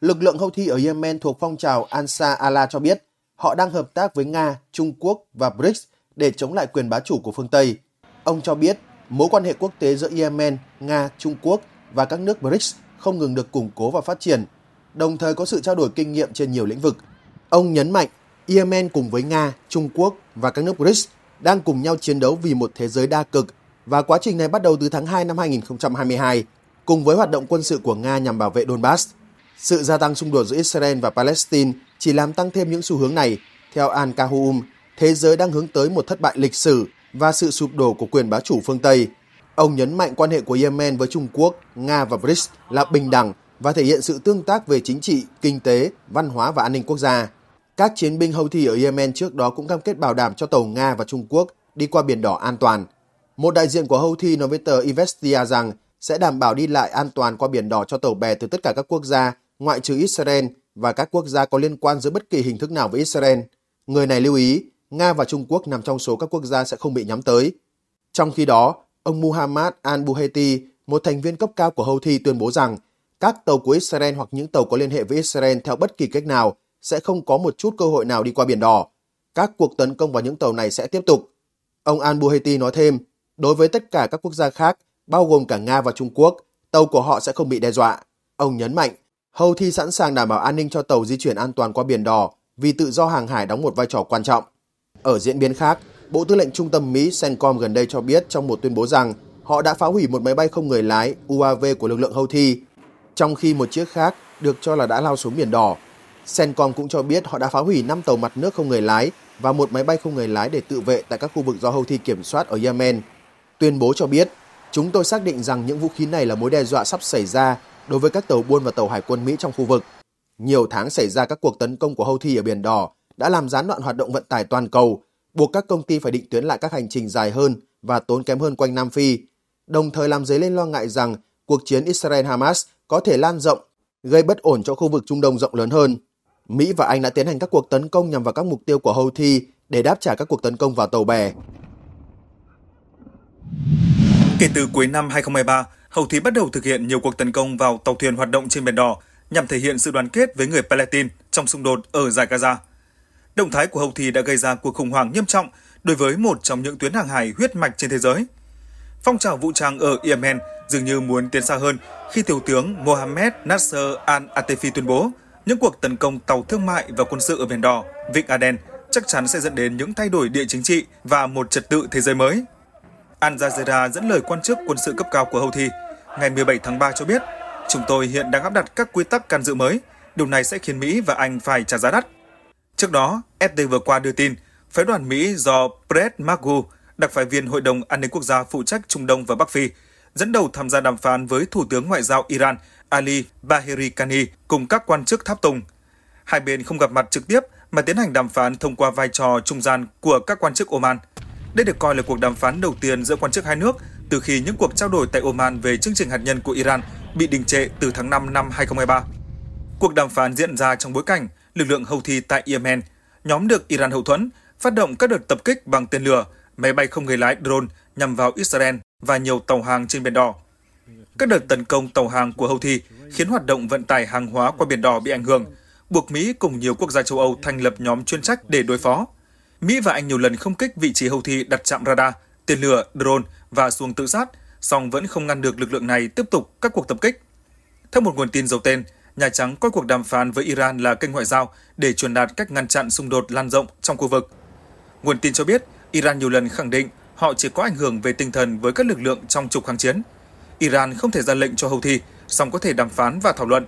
Lực lượng Houthi ở Yemen thuộc phong trào Ansar Allah cho biết họ đang hợp tác với Nga, Trung Quốc và BRICS để chống lại quyền bá chủ của phương Tây. Ông cho biết mối quan hệ quốc tế giữa Yemen, Nga, Trung Quốc và các nước BRICS không ngừng được củng cố và phát triển, đồng thời có sự trao đổi kinh nghiệm trên nhiều lĩnh vực. Ông nhấn mạnh Yemen cùng với Nga, Trung Quốc và các nước BRICS đang cùng nhau chiến đấu vì một thế giới đa cực và quá trình này bắt đầu từ tháng 2 năm 2022 cùng với hoạt động quân sự của Nga nhằm bảo vệ Donbass. Sự gia tăng xung đột giữa Israel và Palestine chỉ làm tăng thêm những xu hướng này. Theo Al Kahoum, thế giới đang hướng tới một thất bại lịch sử và sự sụp đổ của quyền bá chủ phương Tây. Ông nhấn mạnh quan hệ của Yemen với Trung Quốc, Nga và BRICS là bình đẳng và thể hiện sự tương tác về chính trị, kinh tế, văn hóa và an ninh quốc gia. Các chiến binh Houthi ở Yemen trước đó cũng cam kết bảo đảm cho tàu Nga và Trung Quốc đi qua Biển Đỏ an toàn. Một đại diện của Houthi nói với tờ Investia rằng sẽ đảm bảo đi lại an toàn qua Biển Đỏ cho tàu bè từ tất cả các quốc gia, ngoại trừ Israel, và các quốc gia có liên quan giữa bất kỳ hình thức nào với Israel. Người này lưu ý, Nga và Trung Quốc nằm trong số các quốc gia sẽ không bị nhắm tới. Trong khi đó, ông Muhammad al buhayti một thành viên cấp cao của Houthi tuyên bố rằng các tàu của Israel hoặc những tàu có liên hệ với Israel theo bất kỳ cách nào sẽ không có một chút cơ hội nào đi qua Biển Đỏ. Các cuộc tấn công vào những tàu này sẽ tiếp tục. Ông al buhayti nói thêm, đối với tất cả các quốc gia khác, bao gồm cả Nga và Trung Quốc, tàu của họ sẽ không bị đe dọa. Ông nhấn mạnh, Houthi Thi sẵn sàng đảm bảo an ninh cho tàu di chuyển an toàn qua Biển Đỏ vì tự do hàng hải đóng một vai trò quan trọng. Ở diễn biến khác, Bộ Tư lệnh Trung tâm Mỹ CENTCOM gần đây cho biết trong một tuyên bố rằng họ đã phá hủy một máy bay không người lái UAV của lực lượng Houthi, trong khi một chiếc khác được cho là đã lao xuống Biển Đỏ. CENTCOM cũng cho biết họ đã phá hủy 5 tàu mặt nước không người lái và một máy bay không người lái để tự vệ tại các khu vực do Houthi kiểm soát ở Yemen. Tuyên bố cho biết, chúng tôi xác định rằng những vũ khí này là mối đe dọa sắp xảy ra đối với các tàu buôn và tàu hải quân Mỹ trong khu vực. Nhiều tháng xảy ra các cuộc tấn công của Houthi ở Biển Đỏ đã làm gián đoạn hoạt động vận tải toàn cầu, buộc các công ty phải định tuyến lại các hành trình dài hơn và tốn kém hơn quanh Nam Phi, đồng thời làm dấy lên lo ngại rằng cuộc chiến Israel-Hamas có thể lan rộng, gây bất ổn cho khu vực Trung Đông rộng lớn hơn. Mỹ và Anh đã tiến hành các cuộc tấn công nhằm vào các mục tiêu của Houthi để đáp trả các cuộc tấn công vào tàu bè. Kể từ cuối năm 2023, Houthi thì bắt đầu thực hiện nhiều cuộc tấn công vào tàu thuyền hoạt động trên Biển Đỏ nhằm thể hiện sự đoàn kết với người Palestine trong xung đột ở giải Gaza. Động thái của Houthi đã gây ra cuộc khủng hoảng nghiêm trọng đối với một trong những tuyến hàng hải huyết mạch trên thế giới. Phong trào vũ trang ở Yemen dường như muốn tiến xa hơn khi Thiếu tướng Mohammed Nasser al-Atefi tuyên bố những cuộc tấn công tàu thương mại và quân sự ở Biển Đỏ, Vịnh Aden chắc chắn sẽ dẫn đến những thay đổi địa chính trị và một trật tự thế giới mới. Al Jazeera dẫn lời quan chức quân sự cấp cao của Houthi ngày 17 tháng 3 cho biết, chúng tôi hiện đang áp đặt các quy tắc can dự mới, điều này sẽ khiến Mỹ và Anh phải trả giá đắt. Trước đó, FT vừa qua đưa tin, phái đoàn Mỹ do Brett Magu, đặc phái viên Hội đồng An ninh Quốc gia phụ trách Trung Đông và Bắc Phi, dẫn đầu tham gia đàm phán với Thủ tướng Ngoại giao Iran Ali Bahiri Kani cùng các quan chức tháp tùng. Hai bên không gặp mặt trực tiếp mà tiến hành đàm phán thông qua vai trò trung gian của các quan chức Oman – đây được coi là cuộc đàm phán đầu tiên giữa quan chức hai nước từ khi những cuộc trao đổi tại Oman về chương trình hạt nhân của Iran bị đình trệ từ tháng 5 năm 2023. Cuộc đàm phán diễn ra trong bối cảnh lực lượng Houthi tại Yemen, nhóm được Iran hậu thuẫn, phát động các đợt tập kích bằng tên lửa, máy bay không người lái drone nhằm vào Israel và nhiều tàu hàng trên Biển Đỏ. Các đợt tấn công tàu hàng của Houthi khiến hoạt động vận tải hàng hóa qua Biển Đỏ bị ảnh hưởng, buộc Mỹ cùng nhiều quốc gia châu Âu thành lập nhóm chuyên trách để đối phó. Mỹ và Anh nhiều lần không kích vị trí houthi đặt trạm radar, tên lửa, drone và xuồng tự sát, song vẫn không ngăn được lực lượng này tiếp tục các cuộc tập kích. Theo một nguồn tin giấu tên, Nhà Trắng coi cuộc đàm phán với Iran là kênh ngoại giao để truyền đạt cách ngăn chặn xung đột lan rộng trong khu vực. Nguồn tin cho biết, Iran nhiều lần khẳng định họ chỉ có ảnh hưởng về tinh thần với các lực lượng trong trục kháng chiến. Iran không thể ra lệnh cho Houthi, song có thể đàm phán và thảo luận.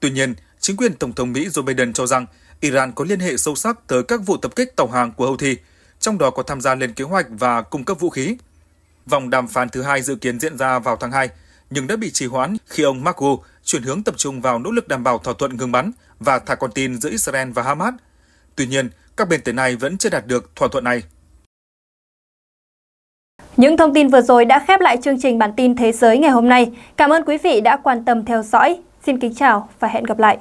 Tuy nhiên, chính quyền Tổng thống Mỹ Joe Biden cho rằng Iran có liên hệ sâu sắc tới các vụ tập kích tàu hàng của Houthi, trong đó có tham gia lên kế hoạch và cung cấp vũ khí. Vòng đàm phán thứ hai dự kiến diễn ra vào tháng 2, nhưng đã bị trì hoãn khi ông Marco chuyển hướng tập trung vào nỗ lực đảm bảo thỏa thuận ngừng bắn và thả con tin giữa Israel và Hamas. Tuy nhiên, các bên tới nay vẫn chưa đạt được thỏa thuận này. Những thông tin vừa rồi đã khép lại chương trình bản tin thế giới ngày hôm nay. Cảm ơn quý vị đã quan tâm theo dõi. Xin kính chào và hẹn gặp lại.